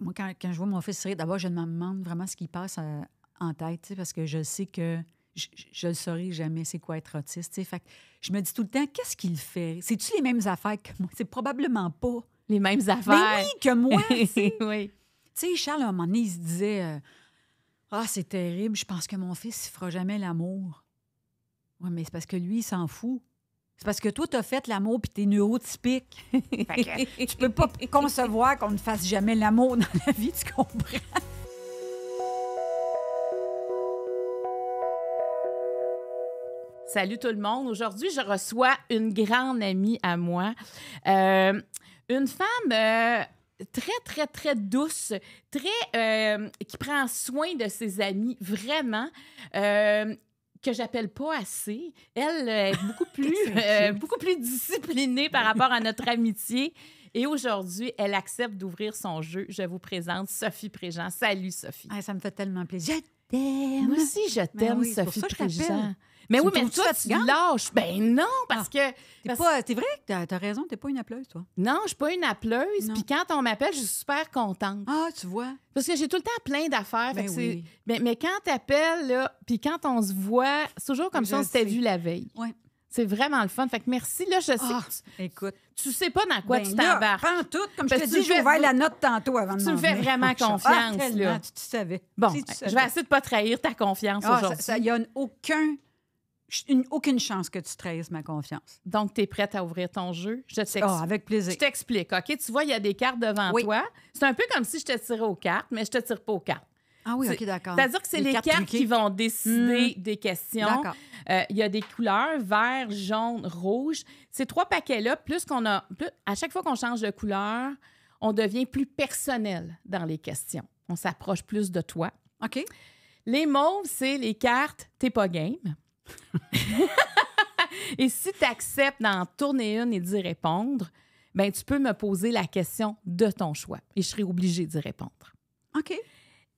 moi, quand, je vois mon fils rire, d'abord, je me demande vraiment ce qui passe euh, en tête, parce que je sais que je ne saurais jamais c'est quoi être autiste. Fait je me dis tout le temps, qu'est-ce qu'il fait? C'est-tu les mêmes affaires que moi? C'est probablement pas. Les mêmes affaires. Mais oui, que moi. oui. Tu sais, Charles, à un moment donné, il se disait euh, Ah, c'est terrible, je pense que mon fils ne fera jamais l'amour. Oui, mais c'est parce que lui, il s'en fout. C'est parce que toi, t'as fait l'amour puis t'es neurotypique. fait tu peux pas concevoir qu'on ne fasse jamais l'amour dans la vie, tu comprends? Salut tout le monde. Aujourd'hui, je reçois une grande amie à moi. Euh, une femme euh, très, très, très douce, très, euh, qui prend soin de ses amis, vraiment que j'appelle pas assez. Elle euh, est beaucoup plus, euh, beaucoup plus disciplinée par rapport à notre amitié. Et aujourd'hui, elle accepte d'ouvrir son jeu. Je vous présente Sophie Préjean. Salut, Sophie. Ah, ça me fait tellement plaisir. Je t'aime. Moi aussi, je ben t'aime, Sophie Préjean. Mais oui, mais toi, tu lâches. Ben non, parce ah, que. T'es vrai que t'as as raison, t'es pas une appeleuse, toi. Non, je suis pas une appeleuse. Puis quand on m'appelle, je suis super contente. Ah, tu vois. Parce que j'ai tout le temps plein d'affaires. Ben mais, mais, quand t'appelles, là, puis quand on se voit, c'est toujours comme si on s'était vu la veille. Oui. C'est vraiment le fun. Fait que merci. Là, je sais. Ah, que tu, écoute. Tu sais pas dans quoi ben tu t'embarques. Prends tout. Comme je te dis, j'ai ouvert la note tantôt avant de Tu me fais vraiment ah, confiance. là. Tu, savais. Bon, je vais essayer de pas trahir ta confiance aujourd'hui. Il n'y a aucun aucune chance que tu trahisses ma confiance. Donc, tu es prête à ouvrir ton jeu? Je t'explique. Oh, ah, avec plaisir. Je t'explique, OK? Tu vois, il y a des cartes devant toi. C'est un peu comme si je te tirais aux cartes, mais je te tire pas aux cartes. Ah oui, OK, d'accord. C'est-à-dire que c'est les, cartes, qui vont décider hmm. des questions. Euh, il y a des couleurs, vert, jaune, rouge. Ces trois paquets-là, plus qu'on a... à chaque fois qu'on change de couleur, on devient plus personnel dans les questions. On s'approche plus de toi. OK. Les mots, c'est les cartes « t'es pas game ». et si tu acceptes d'en tourner une et d'y répondre, ben tu peux me poser la question de ton choix et je serai obligée d'y répondre. OK.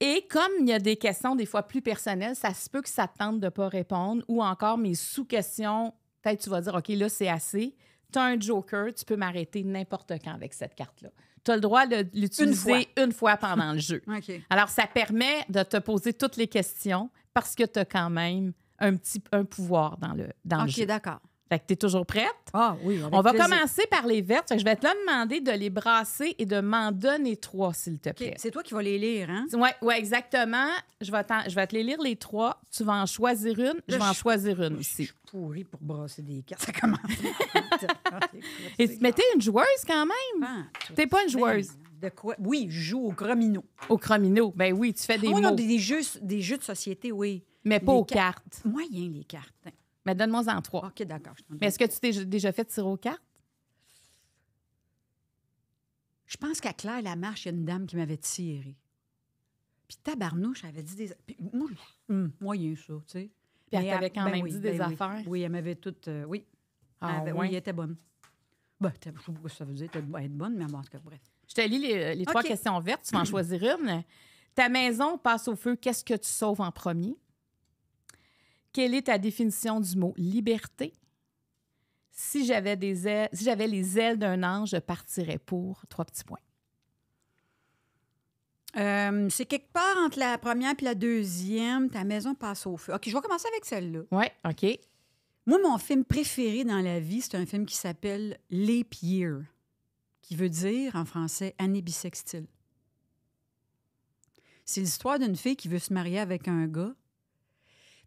Et comme il y a des questions des fois plus personnelles, ça se peut que ça tente de ne pas répondre ou encore mes sous-questions, peut-être tu vas dire, OK, là, c'est assez. Tu as un joker, tu peux m'arrêter n'importe quand avec cette carte-là. Tu as le droit de l'utiliser une, fois pendant le jeu. Ok. Alors, ça permet de te poser toutes les questions parce que tu as quand même un petit un pouvoir dans le, dans OK, d'accord. Fait que es toujours prête? Ah oui, On va commencer par les vertes. Fait que je vais te la demander de les brasser et de m'en donner trois, s'il te plaît. C'est toi qui vas les lire, hein? Oui, ouais, exactement. Je vais, je vais te les lire les trois. Tu vas en choisir une. je vais en choisir une aussi. Je suis pourrie pour brasser des cartes. Ça commence. et, mais t'es une joueuse quand même. t'es pas une ben joueuse. quoi? Oui, je joue au cromino. Au cromino, ben oui, tu fais des oh mots. des, jeux, des jeux de société, oui. Mais pas aux cartes. Moyen, les cartes. Mais donne-moi en trois. OK, d'accord. Mais est-ce que tu t'es déjà fait tirer aux cartes? Je pense qu'à Claire Lamarche, il y a une dame qui m'avait tiré. Puis tabarnouche, elle avait dit des... Puis, hmm, moyen, ça, tu sais. Puis elle t'avait quand ben même dit ben des affaires. Oui. elle m'avait toutes... Euh, oui. Ah, elle oui. elle était bonne. Ben, ça veut dire être bonne, mais en tout cas, bref. Je te lis les, euh, trois questions vertes, tu vas en choisir une. Ta maison passe au feu, qu'est-ce que tu sauves en premier? Quelle est ta définition du mot liberté? Si j'avais, des ailes, si j'avais les ailes d'un ange, je partirais pour trois petits points. Euh, c'est quelque part entre la première et la deuxième. Ta maison passe au feu. OK, je vais commencer avec celle-là. Oui, OK. Moi, mon film préféré dans la vie, c'est un film qui s'appelle Leap Year, qui veut dire en français année bisextile. C'est l'histoire d'une fille qui veut se marier avec un gars.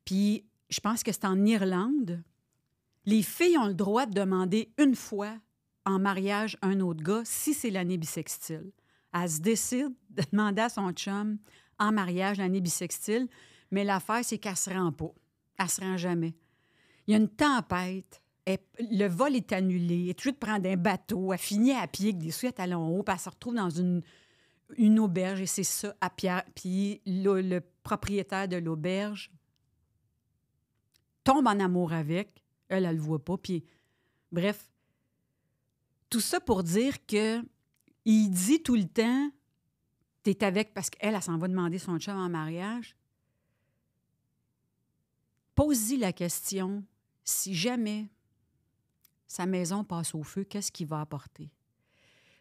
Puis je pense que c'est en Irlande, les filles ont le droit de demander une fois en mariage un autre gars si c'est l'année bisextile. Elle se décide de demander à son chum en mariage l'année bisextile, mais l'affaire, c'est qu'elle se rend pas. Elle se rend jamais. Il y a une tempête. le vol est annulé. Elle est obligée de prendre un bateau. Elle finit à pied avec des suites à long haut. Puis elle se retrouve dans une, auberge et c'est ça à pied. Puis le propriétaire de l'auberge tombe en amour avec, elle, elle le voit pas. Puis, bref, tout ça pour dire que il dit tout le temps, t'es avec parce qu'elle, elle, s'en va demander son chum en mariage. Pose-y la question, si jamais sa maison passe au feu, qu'est-ce qu'il va apporter?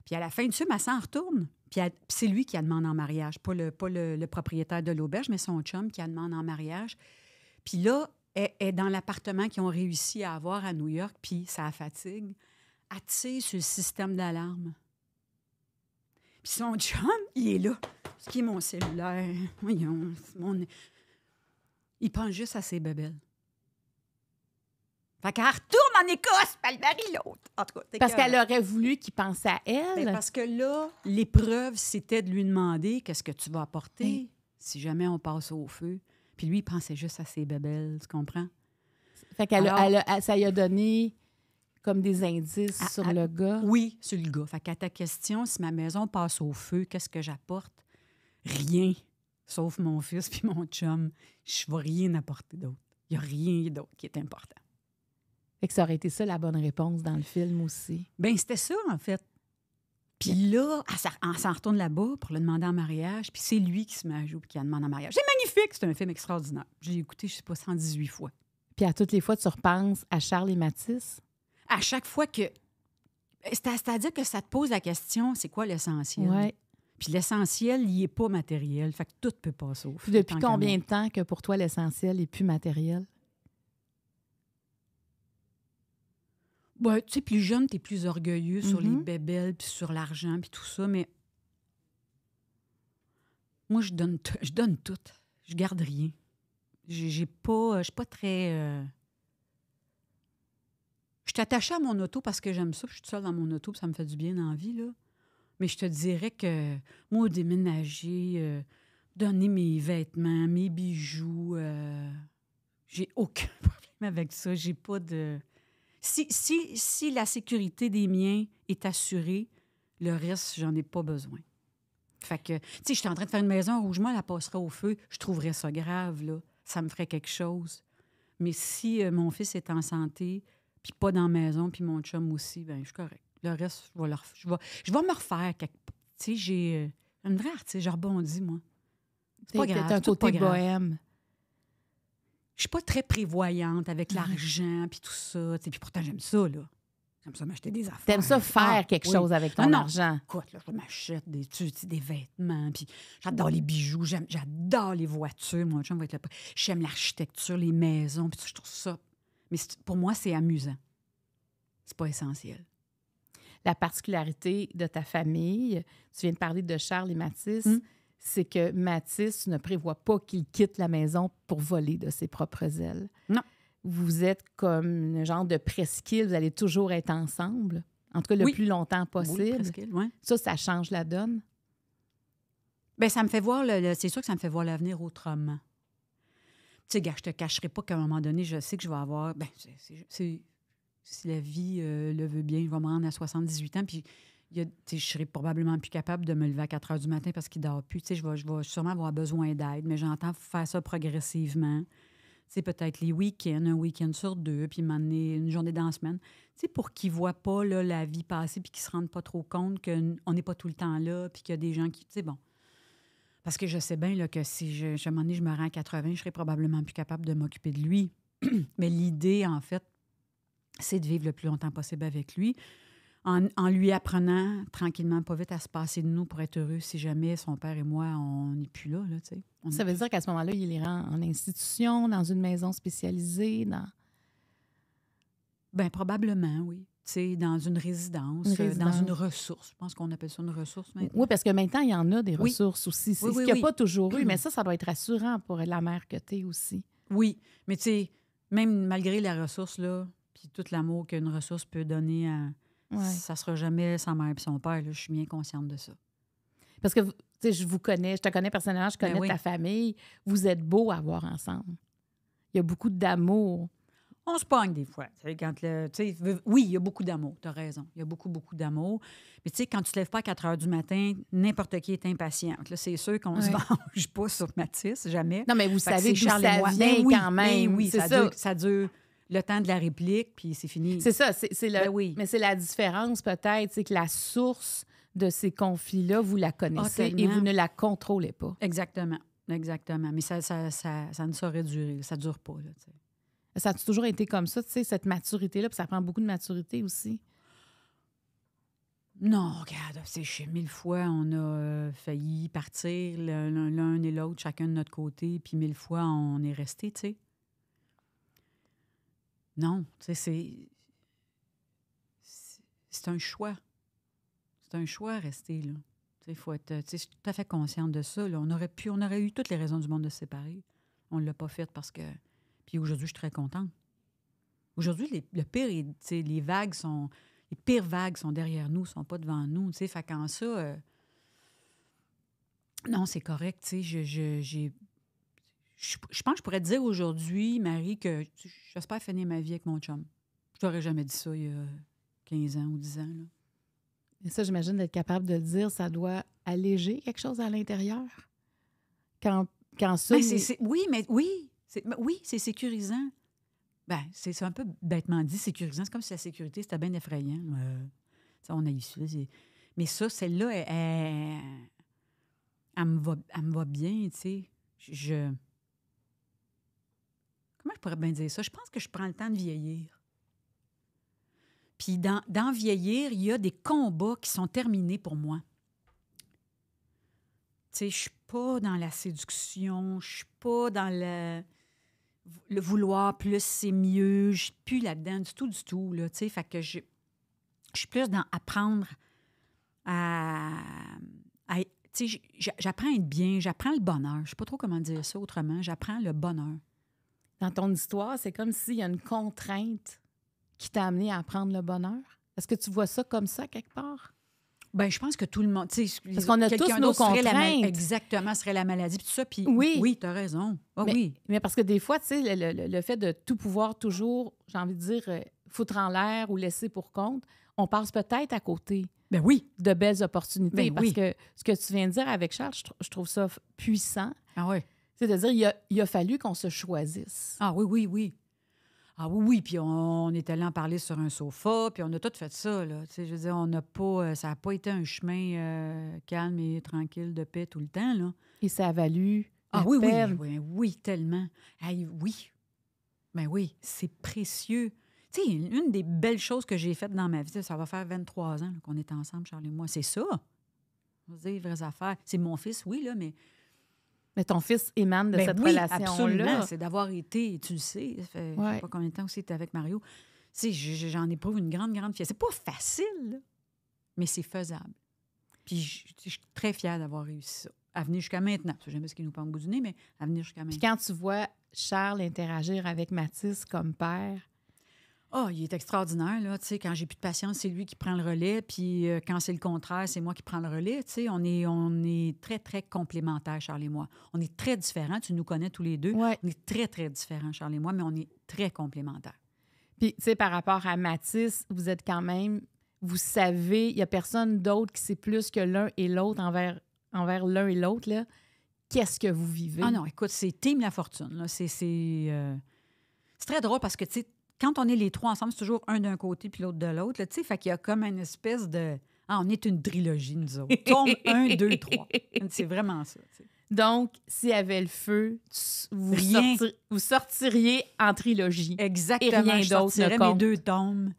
Puis à la fin du film, elle s'en retourne. Puis, c'est lui qui a demande en mariage, pas le, pas le, propriétaire de l'auberge, mais son chum qui a demande en mariage. Puis là, est, dans l'appartement qu'ils ont réussi à avoir à New York, puis ça fatigue, attire sur le système d'alarme. Puis son John, il est là. Ce qui est mon cellulaire. Voyons, Il pense juste à ses bébelles. Fait qu'elle retourne en Écosse, puis l'autre. En tout cas, parce qu'elle aurait voulu qu'il pense à elle. Ben, parce que là, l'épreuve, c'était de lui demander qu'est-ce que tu vas apporter si jamais on passe au feu. Puis lui, il pensait juste à ses bébelles, tu comprends? Fait ça lui a donné comme des indices ah, sur ah, le gars. Oui, sur le gars. Fait qu'à ta question, si ma maison passe au feu, qu'est-ce que j'apporte? Rien, sauf mon fils puis mon chum. Je ne vais rien apporter d'autre. Il n'y a rien d'autre qui est important. Fait que ça aurait été ça la bonne réponse dans le film aussi. Bien, c'était ça, en fait. Puis là, on s'en retourne là-bas pour le demander en mariage. Puis c'est lui qui se met à jouer qui la demande en mariage. C'est magnifique, c'est un film extraordinaire. J'ai écouté, je sais pas, 118 fois. Puis à toutes les fois, tu repenses à Charles et Matisse? À chaque fois que. C'est-à-dire que ça te pose la question, c'est quoi l'essentiel? Oui. Puis l'essentiel, il est pas matériel. Fait que tout peut pas sauf. depuis combien de temps que pour toi, l'essentiel n'est plus matériel? tu sais, plus jeune, tu es plus orgueilleux sur les mm-hmm. bébelles, puis sur l'argent, puis tout ça, mais moi, je donne, je donne tout. Je garde rien. J'ai pas, euh, je suis pas très. Euh, je t'attache attachée à mon auto parce que j'aime ça. Je suis seule dans mon auto, ça me fait du bien en vie, là. Mais je te dirais que moi, déménager, euh, donner mes vêtements, mes bijoux, j'ai aucun problème avec ça. J'ai pas de. Si, si, si la sécurité des miens est assurée, le reste, j'en ai pas besoin. Fait que, tu sais, je suis en train de faire une maison où je me la au feu, je trouverais ça grave, là. Ça me ferait quelque chose. Mais si euh, mon fils est en santé, puis pas dans la maison, puis mon chum aussi, ben je suis correct. Le reste, je vais, je Je me refaire quelque Tu j'ai. Euh, une vraie artiste, je rebondi, moi. C'est pas grave. un côté bohème je suis pas très prévoyante avec mm-hmm. l'argent, puis tout ça. Puis pourtant, j'aime ça, là. J'aime ça m'acheter des affaires. T'aimes ça ah, faire quelque chose avec ton non. argent? Écoute, je m'achète des, vêtements, puis j'adore les bijoux, j'adore les voitures. moi être J'aime l'architecture, les maisons, puis je trouve ça. Mais pour moi, c'est amusant. C'est pas essentiel. La particularité de ta famille, tu viens de parler de Charles et Mathis. Hum c'est que Matisse ne prévoit pas qu'il quitte la maison pour voler de ses propres ailes. Non. Vous êtes comme un genre de presqu'île, vous allez toujours être ensemble, en tout cas le plus longtemps possible. Oui, Ça, ça change la donne. Bien, ça me fait voir, le, c'est sûr que ça me fait voir l'avenir autrement. Tu sais, gars, je te cacherai pas qu'à un moment donné, je sais que je vais avoir. Bien, si la vie euh, le veut bien, je vais me rendre à 78 ans, puis il je serais probablement plus capable de me lever à 4 heures du matin parce qu'il dort plus. Je vais, je vais sûrement avoir besoin d'aide, mais j'entends faire ça progressivement. C'est peut-être les week-ends, un week-end sur deux, puis m'amener une journée dans la semaine. pour qu'ils ne voient pas la vie passer, puis qu'ils ne se rendent pas trop compte qu'on n'est pas tout le temps là, puis qu'il y a des gens qui. Tu bon. Parce que je sais bien là, que si je, à un donné, je me rends à 80, je serais probablement plus capable de m'occuper de lui. mais l'idée, en fait, c'est de vivre le plus longtemps possible avec lui en, lui apprenant tranquillement, pas vite, à se passer de nous pour être heureux si jamais son père et moi, on n'est plus là. là on ça veut dire qu'à ce moment-là, il est en, en institution, dans une maison spécialisée, dans. Bien, probablement, oui. sais, dans une résidence, euh, dans une ressource. Je pense qu'on appelle ça une ressource maintenant. Oui, parce que maintenant, il y en a des ressources aussi. C'est ce qu'il n'y a pas toujours eu, mais ça, ça doit être rassurant pour la mère que tu es aussi. Oui, mais tu sais, même malgré la ressource, là, puis tout l'amour qu'une ressource peut donner à, ça sera jamais sa mère et son père. Là, je suis bien consciente de ça. Parce que, je vous connais, je te connais personnellement, je ben connais ta famille. Vous êtes beaux à voir ensemble. Il y a beaucoup d'amour. On se pogne des fois. Quand oui, il y a beaucoup d'amour, tu as raison. Il y a beaucoup, beaucoup d'amour. Mais tu sais, quand tu ne te lèves pas à 4 heures du matin, n'importe qui est impatient. C'est sûr qu'on ne se venge pas sur Matisse, jamais. Non, mais vous savez que, ça vient ben quand ben même. oui, ça, ça, ça dure le temps de la réplique, puis c'est fini. C'est ça, c'est le... Ben mais c'est la différence peut-être, c'est que la source de ces conflits-là, vous la connaissez et vous ne la contrôlez pas. Exactement, exactement. Mais ça, ça, ne saurait durer, ça ne dure pas. ça a toujours été comme ça, tu sais, cette maturité-là, puis ça prend beaucoup de maturité aussi. Non, regarde, c'est chez mille fois, on a euh, failli partir l'un et l'autre, chacun de notre côté, puis mille fois, on est resté, tu sais. Non, tu sais, c'est. C'est un choix. C'est un choix à rester, là. Il faut être. Je suis tout à fait consciente de ça. Là. On aurait pu, on aurait eu toutes les raisons du monde de se séparer. On ne l'a pas fait parce que. Puis aujourd'hui, je suis très contente. Aujourd'hui, le pire, les vagues sont. Les pires vagues sont derrière nous, sont pas devant nous. Fait qu'en ça. Euh, non, c'est correct. Je, je, j'ai je, pense que je pourrais dire aujourd'hui, Marie, que j'espère finir ma vie avec mon chum. Je n'aurais jamais dit ça il y a 15 ans ou 10 ans. Et ça, j'imagine d'être capable de le dire, ça doit alléger quelque chose à l'intérieur. Quand, quand ça. Ben, oui, mais oui, ben oui, c'est sécurisant. Ben, c'est, un peu bêtement dit, sécurisant. C'est comme si la sécurité, c'était bien effrayant. ça, euh, on a eu ça. Mais ça, celle-là, elle, elle, me va, elle me va bien, tu sais. Je, Comment je pourrais bien dire ça? Je pense que je prends le temps de vieillir. Puis dans, vieillir, il y a des combats qui sont terminés pour moi. Tu sais, je suis pas dans la séduction, je suis pas dans le, vouloir plus c'est mieux, je suis plus là-dedans du tout, du tout, là, tu sais. Fait que je, suis plus dans apprendre à... tu sais, j'apprends à être bien, j'apprends le bonheur. Je sais pas trop comment dire ça autrement. J'apprends le bonheur dans ton histoire, c'est comme s'il y a une contrainte qui t'a amené à prendre le bonheur. Est-ce que tu vois ça comme ça quelque part? Ben, je pense que tout le monde. Parce qu'on a tous nos contraintes. exactement, serait la maladie, tout ça. Puis oui, oui tu as raison. Ah oui. mais parce que des fois, tu sais, le, fait de tout pouvoir toujours, j'ai envie de dire, euh, foutre en l'air ou laisser pour compte, on passe peut-être à côté ben oui. de belles opportunités. Ben parce que ce que tu viens de dire avec Charles, je, je trouve ça puissant. Ah oui. C'est-à-dire, il a, fallu qu'on se choisisse. Ah oui, oui, oui. Ah oui, oui, puis on, est allé en parler sur un sofa, puis on a tout fait ça, là. je veux dire, on n'a pas... Euh, ça n'a pas été un chemin euh, calme et tranquille de paix tout le temps, là. Et ça a valu... Ah oui, oui, oui, oui, tellement. oui. Ben oui, c'est précieux. Tu sais, une des belles choses que j'ai faites dans ma vie, ça va faire 23 ans qu'on est ensemble, Charles et moi, c'est ça. vous va dire vraies affaires. C'est mon fils, oui, là, mais mais ton fils émane de ben cette relation-là. Absolument. C'est d'avoir été, tu le sais, ça fait je sais pas combien de temps aussi tu avec Mario. Tu j'en éprouve une grande, grande fierté. C'est pas facile, mais c'est faisable. Puis je, suis très fière d'avoir réussi ça. À venir jusqu'à maintenant. Je sais jamais ce qui nous prend au bout du nez, mais à venir jusqu'à maintenant. Puis quand tu vois Charles interagir avec Mathis comme père, oh, il est extraordinaire, là. Tu sais, quand j'ai plus de patience, c'est lui qui prend le relais. Puis euh, quand c'est le contraire, c'est moi qui prends le relais. Tu sais, on est, on est très, très complémentaires, Charles et moi. On est très différents. Tu nous connais tous les deux. Oui. On est très, très différents, Charles et moi, mais on est très complémentaires. Puis, tu sais, par rapport à Mathis, vous êtes quand même, vous savez, il n'y a personne d'autre qui sait plus que l'un et l'autre envers, envers l'un et l'autre, là. Qu'est-ce que vous vivez? Ah non, écoute, c'est Team La Fortune, là. C'est. C'est euh, très drôle parce que, tu sais, quand on est les trois ensemble, c'est toujours un d'un côté puis l'autre de l'autre. Tu sais, fait qu'il y a comme une espèce de. Ah, on est une trilogie, nous autres. Tombe un, deux, trois. C'est vraiment ça. Donc, s'il y avait le feu, vous, vous sortiriez en trilogie. Exactement. Et rien mes deux tomes.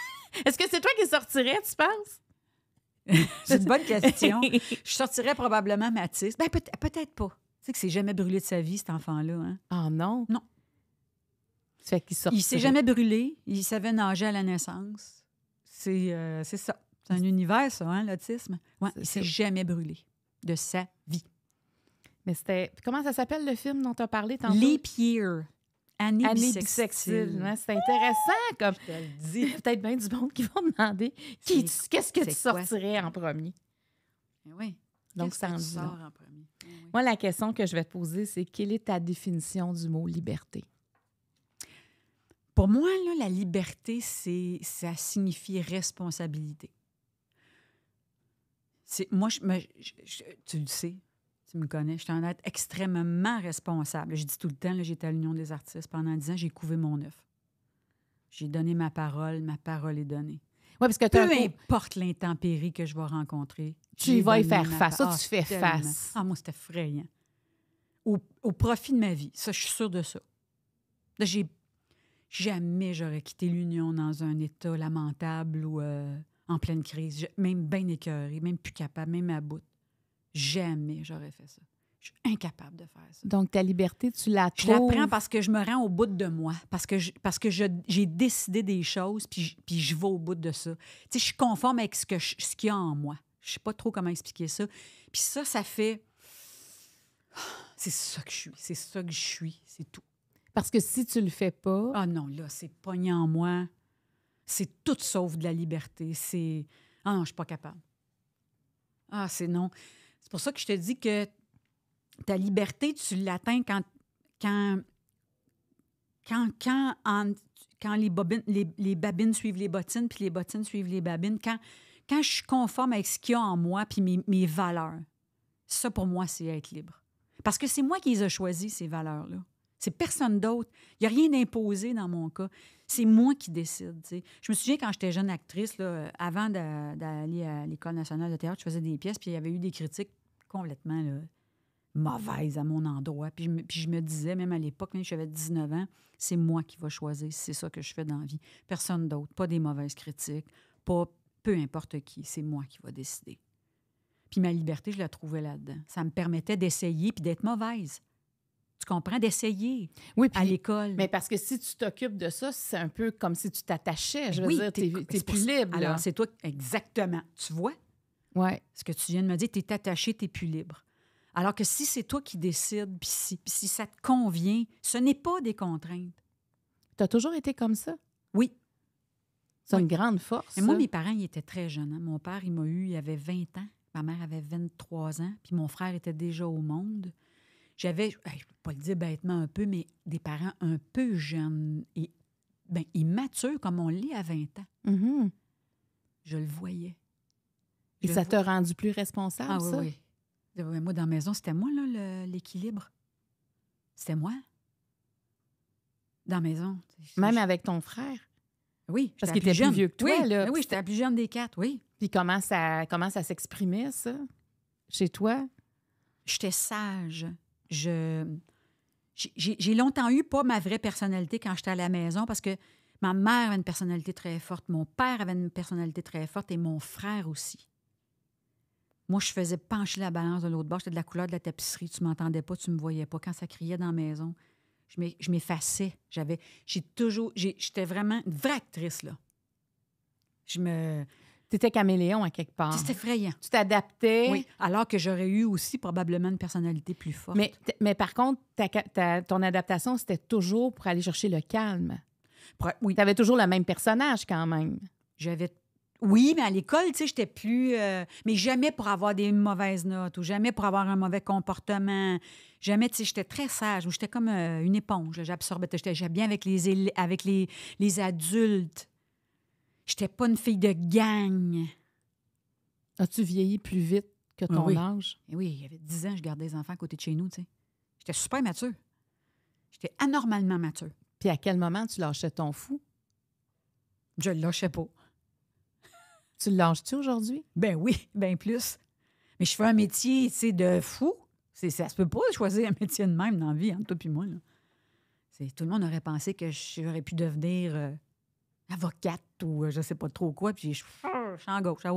Est-ce que c'est toi qui sortirais, tu penses? c'est une bonne question. Je sortirais probablement Matisse. Ben, peut-être pas. Tu sais que c'est jamais brûlé de sa vie, cet enfant-là. Hein. Ah non? Non. Il ne il s'est jamais brûlé. Il savait nager à la naissance. C'est euh, ça. C'est un univers, ça, hein, l'autisme. Ouais, il s'est jamais brûlé de sa vie. Mais c'était. Comment ça s'appelle le film dont tu as parlé tantôt? Leap Year. Année, Année C'est intéressant. Ah! Comme... Peut-être bien du monde qui vont demander qu'est-ce que tu sortirais en premier? Ben oui. Donc, ça en, en premier? Ben Moi, la question que je vais te poser, c'est quelle est ta définition du mot liberté? Pour moi, la liberté, ça signifie responsabilité. moi, tu le sais, tu me connais, je suis en être extrêmement responsable. Je dis tout le temps, j'étais à l'Union des artistes pendant dix ans, j'ai couvé mon œuf. J'ai donné ma parole, ma parole est donnée. parce que Peu importe l'intempérie que je vais rencontrer. Tu vas y faire face. Ça, tu fais face. Ah, moi, c'était effrayant. Au, profit de ma vie. Ça, je suis sûre de ça. J'ai jamais j'aurais quitté l'Union dans un état lamentable ou euh, en pleine crise, même bien écœuré, même plus capable, même à bout. Jamais j'aurais fait ça. Je suis incapable de faire ça. Donc, ta liberté, tu la Je la prends parce que je me rends au bout de moi, parce que, j'ai décidé des choses, puis je, vais au bout de ça. Tu sais, je suis conforme avec ce qu'il ce qui y a en moi. Je sais pas trop comment expliquer ça. Puis ça, ça fait... C'est ça que je suis. C'est ça que je suis. C'est tout. Parce que si tu le fais pas. Ah non, là, c'est pogné en moi. C'est tout sauf de la liberté. C'est. Ah non, je suis pas capable. Ah, c'est non. C'est pour ça que je te dis que ta liberté, tu l'atteins quand, quand, quand, quand, quand les, bobines, les, babines suivent les bottines, puis les bottines suivent les babines, quand, quand je suis conforme avec ce qu'il y a en moi, puis mes, mes valeurs, ça pour moi, c'est être libre. Parce que c'est moi qui les ai choisis, ces valeurs-là. C'est personne d'autre. Il n'y a rien d'imposé dans mon cas. C'est moi qui décide. Je me souviens quand j'étais jeune actrice, avant d'aller à l'École nationale de théâtre, je faisais des pièces, puis il y avait eu des critiques complètement mauvaises à mon endroit. Puis je, me, disais, même à l'époque, quand j'avais 19 ans, c'est moi qui vais choisir si c'est ça que je fais dans la vie. Personne d'autre. Pas des mauvaises critiques, pas peu importe qui. C'est moi qui vais décider. Puis ma liberté, je la trouvais là-dedans. Ça me permettait d'essayer puis d'être mauvaise comprends, d'essayer à l'école. Mais parce que si tu t'occupes de ça, c'est un peu comme si tu t'attachais. Je veux dire, tu es, plus libre. Alors, c'est toi, exactement. Tu vois? Ouais. Ce que tu viens de me dire, tu es attaché, tu plus libre. Alors que si c'est toi qui décides, puis si, ça te convient, ce n'est pas des contraintes. Tu as toujours été comme ça? Oui. C'est une grande force. moi, mes parents, ils étaient très jeunes. Hein. Mon père, il m'a eu, il avait 20 ans. Ma mère avait 23 ans, puis mon frère était déjà au monde. J'avais, je peux pas le dire bêtement un peu, mais des parents un peu jeunes et ben, immatures, comme on l'est à 20 ans. Mm-hmm. Je le voyais. et ça t'a rendu plus responsable, ah Oui, Moi, dans la maison, c'était moi, l'équilibre. C'était moi. Dans la maison. Même avec ton frère? Oui. Parce qu'il était jeune. plus vieux que toi, oui, ben j'étais la plus jeune des quatre, oui. Puis comment ça, comment ça s'exprimait, ça, chez toi? J'étais sage je j'ai longtemps eu pas ma vraie personnalité quand j'étais à la maison parce que ma mère avait une personnalité très forte, mon père avait une personnalité très forte et mon frère aussi. Moi, je faisais pencher la balance de l'autre bord. J'étais de la couleur de la tapisserie. Tu m'entendais pas, tu me voyais pas. Quand ça criait dans la maison, je m'effaçais. J'avais, j'ai toujours, j'étais vraiment une vraie actrice là. Je me, c'était caméléon à quelque part. C'était effrayant. Tu t'adaptais. alors que j'aurais eu aussi probablement une personnalité plus forte. Mais, mais par contre, ton adaptation, c'était toujours pour aller chercher le calme. Oui. Tu avais toujours le même personnage quand même. J'avais oui, mais à l'école, tu sais, j'étais plus. Euh, mais jamais pour avoir des mauvaises notes ou jamais pour avoir un mauvais comportement. Jamais, tu sais, j'étais très sage ou j'étais comme euh, une éponge. J'absorbais, j'étais bien avec les, avec les, les adultes. J'étais pas une fille de gang. As-tu vieilli plus vite que ton âge? Eh oui, il y avait 10 ans, je gardais des enfants à côté de chez nous, tu sais. J'étais super mature. J'étais anormalement mature. Puis à quel moment tu lâchais ton fou? Je le lâchais pas. tu le lâches-tu aujourd'hui? Ben oui, ben plus. Mais je fais un métier, tu de fou. C'est, ça se peut pas choisir un métier de même dans la vie, entre toi et moi. C'est, tout le monde aurait pensé que j'aurais pu devenir euh, avocate ou euh, je sais pas trop quoi, puis je suis en gauche, ah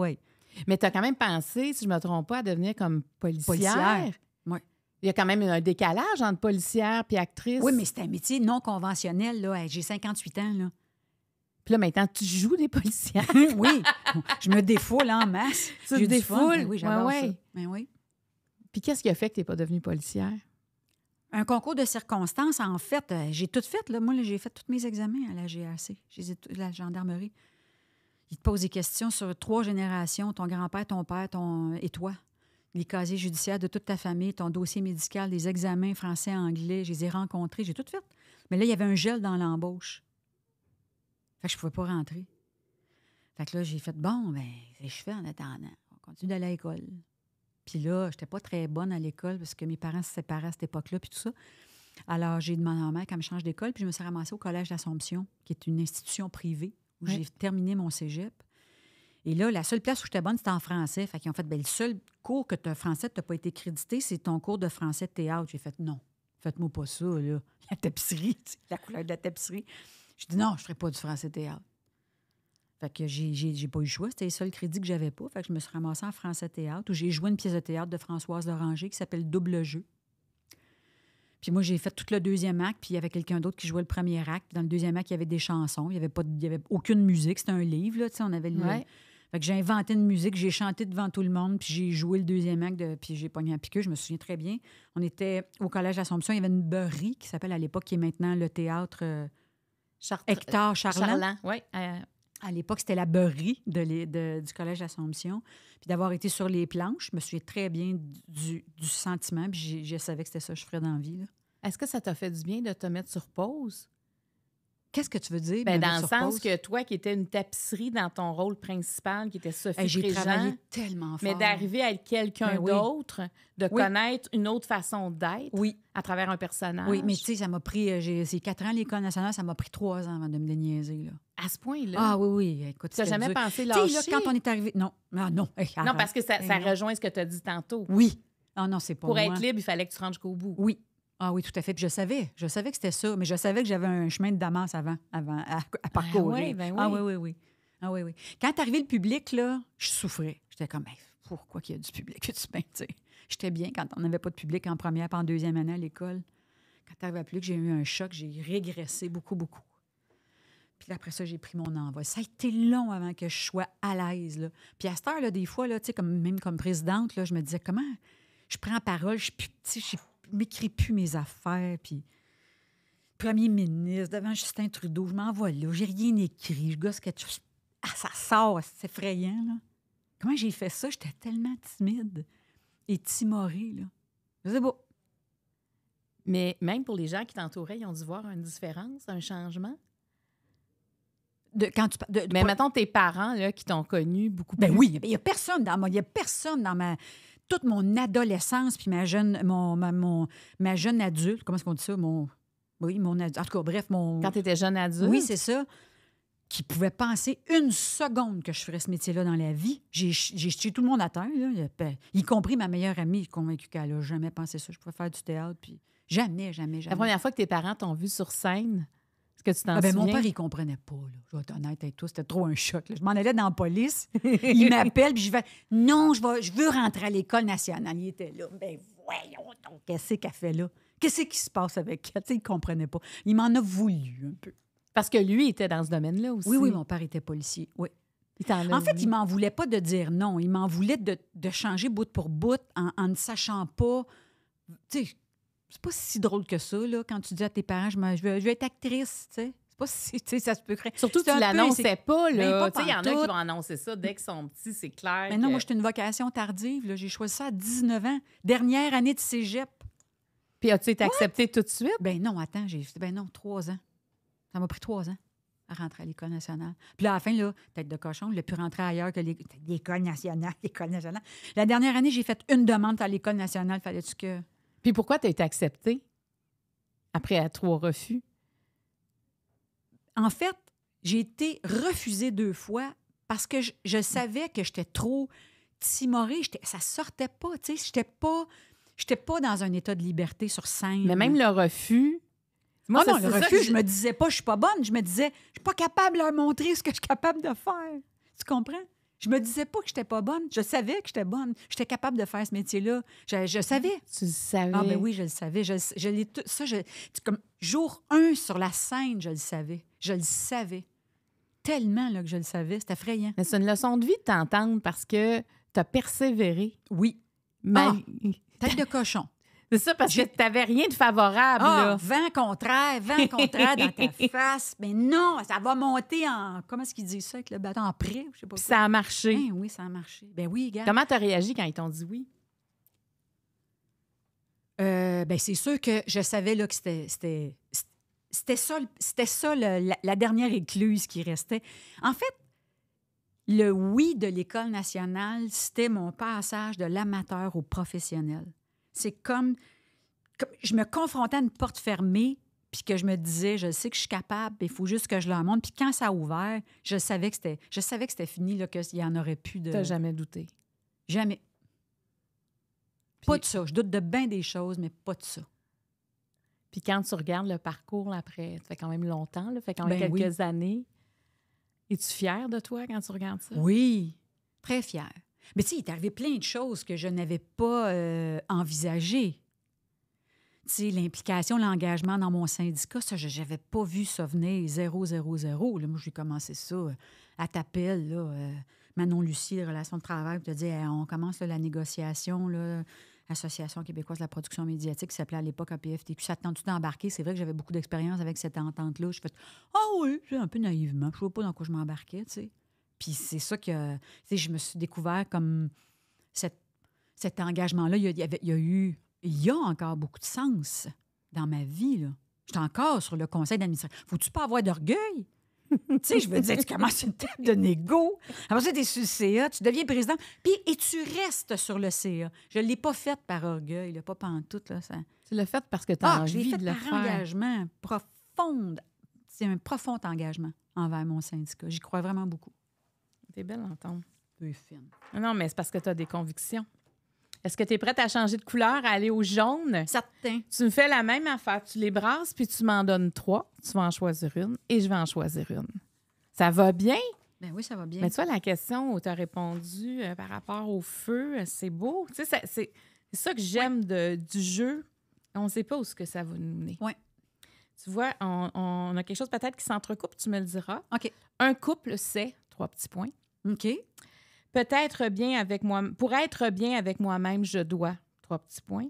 Mais tu as quand même pensé, si je me trompe pas, à devenir comme policière. Oui. Il y a quand même un décalage entre policière puis actrice. Oui, mais c'est un métier non conventionnel, là. J'ai 58 ans, là. Puis là, maintenant, tu joues des policières. oui. Je me défoule en masse. Tu te défoules? Ben oui, j'avance. Ben oui. Puis qu'est-ce qui a fait que tu n'es pas devenue policière? Un concours de circonstances, en fait, euh, j'ai tout fait. Là. Moi, j'ai fait tous mes examens à la GRC, la gendarmerie. Ils te posent des questions sur trois générations, ton grand-père, ton père ton... Euh, et toi. Les casiers judiciaires de toute ta famille, ton dossier médical, les examens français, anglais, je les ai rencontrés, j'ai tout fait. Mais là, il y avait un gel dans l'embauche. Fait que je pouvais pas rentrer. Fait que là, j'ai fait, bon, ben, je fais en attendant. On continue d'aller à l'école. Puis là, j'étais pas très bonne à l'école parce que mes parents se séparaient à cette époque-là, puis tout ça. Alors, j'ai demandé à ma mère qu'elle me change d'école, puis je me suis ramassée au Collège d'Assomption, qui est une institution privée où j'ai terminé mon cégep. Et là, la seule place où j'étais bonne, c'était en français. Fait qu'ils ont fait, ben, le seul cours que tu as français, tu n'as pas été crédité, c'est ton cours de français de théâtre. J'ai fait, non, faites-moi pas ça, là. La tapisserie, la couleur de la tapisserie. Je dit, non, je ne ferai pas du français théâtre. Fait que j'ai pas eu le choix. C'était le seul crédit que j'avais pas. Fait que je me suis ramassée en français théâtre où j'ai joué une pièce de théâtre de Françoise Loranger qui s'appelle Double jeu. Puis moi, j'ai fait tout le deuxième acte, puis il y avait quelqu'un d'autre qui jouait le premier acte. dans le deuxième acte, il y avait des chansons. Il n'y avait, pas, y avait aucune musique. C'était un livre, là, tu sais, on avait le... Fait que j'ai inventé une musique, j'ai chanté devant tout le monde, puis j'ai joué le deuxième acte, de, puis j'ai pogné un piqueux, je me souviens très bien. On était au Collège Assomption, il y avait une beurrie qui s'appelle à l'époque, qui est maintenant le théâtre... Euh, Hector euh, Charland à l'époque, c'était la beurrie de du Collège d'Assomption. Puis d'avoir été sur les planches, je me suis très bien du, sentiment. Puis je savais que c'était ça que je ferais dans la vie. Est-ce que ça t'a fait du bien de te mettre sur pause? Qu'est-ce que tu veux dire? Bien, dans le sens que toi, qui étais une tapisserie dans ton rôle principal, qui était Sophie hey, J'ai travaillé tellement fort. Mais d'arriver à quelqu'un ben d'autre, de connaître une autre façon d'être à travers un personnage. Oui, mais tu sais, ça m'a pris... Euh, j'ai, quatre ans l'école nationale, ça m'a pris trois ans avant de me déniaiser, là. À ce point-là. Ah oui, oui. Écoute, tu n'as jamais pensé lâcher. là, quand on est arrivé. Non, ah, non. non, parce que ça, eh, rejoint ce que tu as dit tantôt. Oui. Ah non, c'est pas Pour être libre, il fallait que tu rentres jusqu'au bout. Oui. Ah oui, tout à fait. Puis je savais. Je savais que c'était ça. Mais je savais que j'avais un chemin de Damas avant, avant à, ben parcourir. Ben ah oui, oui, oui. Ah oui, oui. Quand est arrivé le public, là, je souffrais. J'étais comme, pourquoi qu'il y a du public? Tu sais, j'étais bien quand on n'avait pas de public en première, pas en deuxième année à l'école. Quand tu arrives plus, j'ai eu un choc, j'ai régressé beaucoup, beaucoup. Puis après ça, j'ai pris mon envoi. Ça a été long avant que je sois à l'aise. Puis à cette heure, là, des fois, là, comme, même comme présidente, là, je me disais comment je prends parole, je ne m'écris plus mes affaires. Puis premier ministre, devant Justin Trudeau, je m'envoie là, j'ai rien écrit, je gosse quelque chose. Ah, ça sort, c'est effrayant. Comment j'ai fait ça? J'étais tellement timide et timorée. Là. Mais même pour les gens qui t'entouraient, ils ont dû voir une différence, un changement? mais maintenant, tes parents qui t'ont connu beaucoup ben plus. Ben oui, il n'y a personne dans il y a personne dans ma toute mon adolescence puis ma jeune mon ma jeune adulte, comment est-ce qu'on dit ça mon oui, mon adulte. En tout cas, bref, mon Quand tu étais jeune adulte. Oui, c'est ça. Qui pouvait penser une seconde que je ferais ce métier-là dans la vie. J'ai jeté tout le monde à terre, y compris ma meilleure amie, convaincue qu'elle n'a jamais pensé ça. Je pouvais faire du théâtre, puis jamais, jamais, jamais. La première fois que tes parents t'ont vu sur scène, ah ben, mon père, il comprenait pas. Je vais être honnête avec toi, c'était trop un choc. Je m'en allais dans la police. il m'appelle, puis je vais Non, je, vais, je veux rentrer à l'École nationale. Il était là. Ben voyons donc, qu'est-ce qu'elle fait là? Qu'est-ce qui se passe avec elle? Il il comprenait pas. Il m'en a voulu un peu. Parce que lui était dans ce domaine-là aussi. Oui, oui, mon père était policier. Oui. en, fait, il m'en voulait pas de dire non. Il m'en voulait de, changer bout pour bout en, ne sachant pas. Tu sais, c'est pas si drôle que ça, là, quand tu dis à tes parents, je, veux, je veux, être actrice, tu sais. C'est pas si, tu sais, ça se peut créer. Surtout que tu l'annonçais pas, là. Tu sais, il y en a qui vont annoncer ça dès que son petit c'est clair. Mais non, moi, j'étais une vocation tardive, là. J'ai choisi ça à 19 ans, dernière année de cégep. Puis as-tu été acceptée tout de suite? Ben non, attends, j'ai ben non, trois ans. Ça m'a pris trois ans à rentrer à l'École nationale. Puis à la fin, là, tête de cochon, je pu rentrer ailleurs que l'École nationale, l'École nationale. La dernière année, j'ai fait une demande à l'École nationale. Fallait-tu que puis pourquoi tu as été acceptée après trois refus? En fait, j'ai été refusée deux fois parce que je, savais que j'étais trop timorée. Ça ça sortait pas, tu sais. J'étais pas, j'étais pas dans un état de liberté sur scène. Mais même le refus... Moi, ah, le refus, je... je me disais pas je suis pas bonne. Je me disais, je suis pas capable de montrer ce que je suis capable de faire. Tu comprends? Je me disais pas que j'étais pas bonne. Je savais que j'étais bonne. J'étais capable de faire ce métier-là. Je, savais. Ah, tu le savais. Ah, ben oui, je le savais. Je, tout, ça, comme jour un sur la scène, je le savais. Je le savais. Tellement là, que je le savais. C'était effrayant. Mais c'est une leçon de vie de t'entendre parce que tu as persévéré. Oui. Mais... Ah, tête de cochon. C'est ça, parce que tu n'avais rien de favorable. Ah, là. vent contraire, vent dans ta face. Mais non, ça va monter en. Comment est-ce qu'ils disent ça avec le bâton en prêt? Je sais pas. ça a marché. Ben oui, ça a marché. Ben oui, gars. Comment tu as réagi quand ils t'ont dit oui? Euh, ben, c'est sûr que je savais que c'était. C'était ça, c'était ça la dernière écluse qui restait. En fait, le oui de l'École nationale, c'était mon passage de l'amateur au professionnel c'est comme, je me confrontais à une porte fermée, puis que je me disais, je sais que je suis capable, il faut juste que je leur montre. Puis quand ça a ouvert, je savais que c'était, je savais que c'était fini, là, qu'il y en aurait plus de. T'as jamais douté Jamais. Pas de ça. Je doute de bien des choses, mais pas de ça. Puis quand tu regardes le parcours après, ça fait quand même longtemps, là, fait quand même ben quelques années. Es-tu fière de toi quand tu regardes ça? Oui, très fière. Mais tu sais, il est arrivé plein de choses que je n'avais pas euh, envisagées. Tu sais, l'implication, l'engagement dans mon syndicat, ça, je n'avais pas vu ça venir, 0, 0, Là, moi, j'ai commencé ça euh, à t'appeler là. Euh, Manon Lucie, relations de travail, te dit, on commence la négociation, là, Association québécoise de la production médiatique, qui s'appelait à l'époque puis Ça tente-tu d'embarquer? C'est vrai que j'avais beaucoup d'expérience avec cette entente-là. Je fais, ah oh oui, un peu naïvement. Je ne vois pas dans quoi je m'embarquais, tu sais. Puis c'est ça que, tu sais, je me suis découvert comme cet engagement-là. Il, y a eu, il y a encore beaucoup de sens dans ma vie, là. suis encore sur le conseil d'administration. Faut-tu pas avoir d'orgueil? tu sais, je veux dire, tu commences une table de négo. Après ça, tu es sur le CA, tu deviens président, puis et tu restes sur le CA. Je ne l'ai pas faite par orgueil, là, pas pantoute. Là, Tu l'as faite parce que tu as ah, envie de le C'est un engagement profond. C'est un profond engagement envers mon syndicat. J'y crois vraiment beaucoup. T'es belle en fine. Non, mais c'est parce que tu as des convictions. Est-ce que tu es prête à changer de couleur, à aller au jaune? Certain. Tu me fais la même affaire. Tu les brasses, puis tu m'en donnes trois. Tu vas en choisir une et je vais en choisir une. Ça va bien? Ben oui, ça va bien. Mais tu la question où tu as répondu euh, par rapport au feu, euh, c'est beau. Tu sais, c'est ça que j'aime du jeu. On ne sait pas où ce que ça va nous mener. Oui. Tu vois, on, a quelque chose peut-être qui s'entrecoupe, tu me le diras. OK. Un couple sait trois petits points. OK. Peut-être bien avec moi, pour être bien avec moi-même, je dois trois petits points.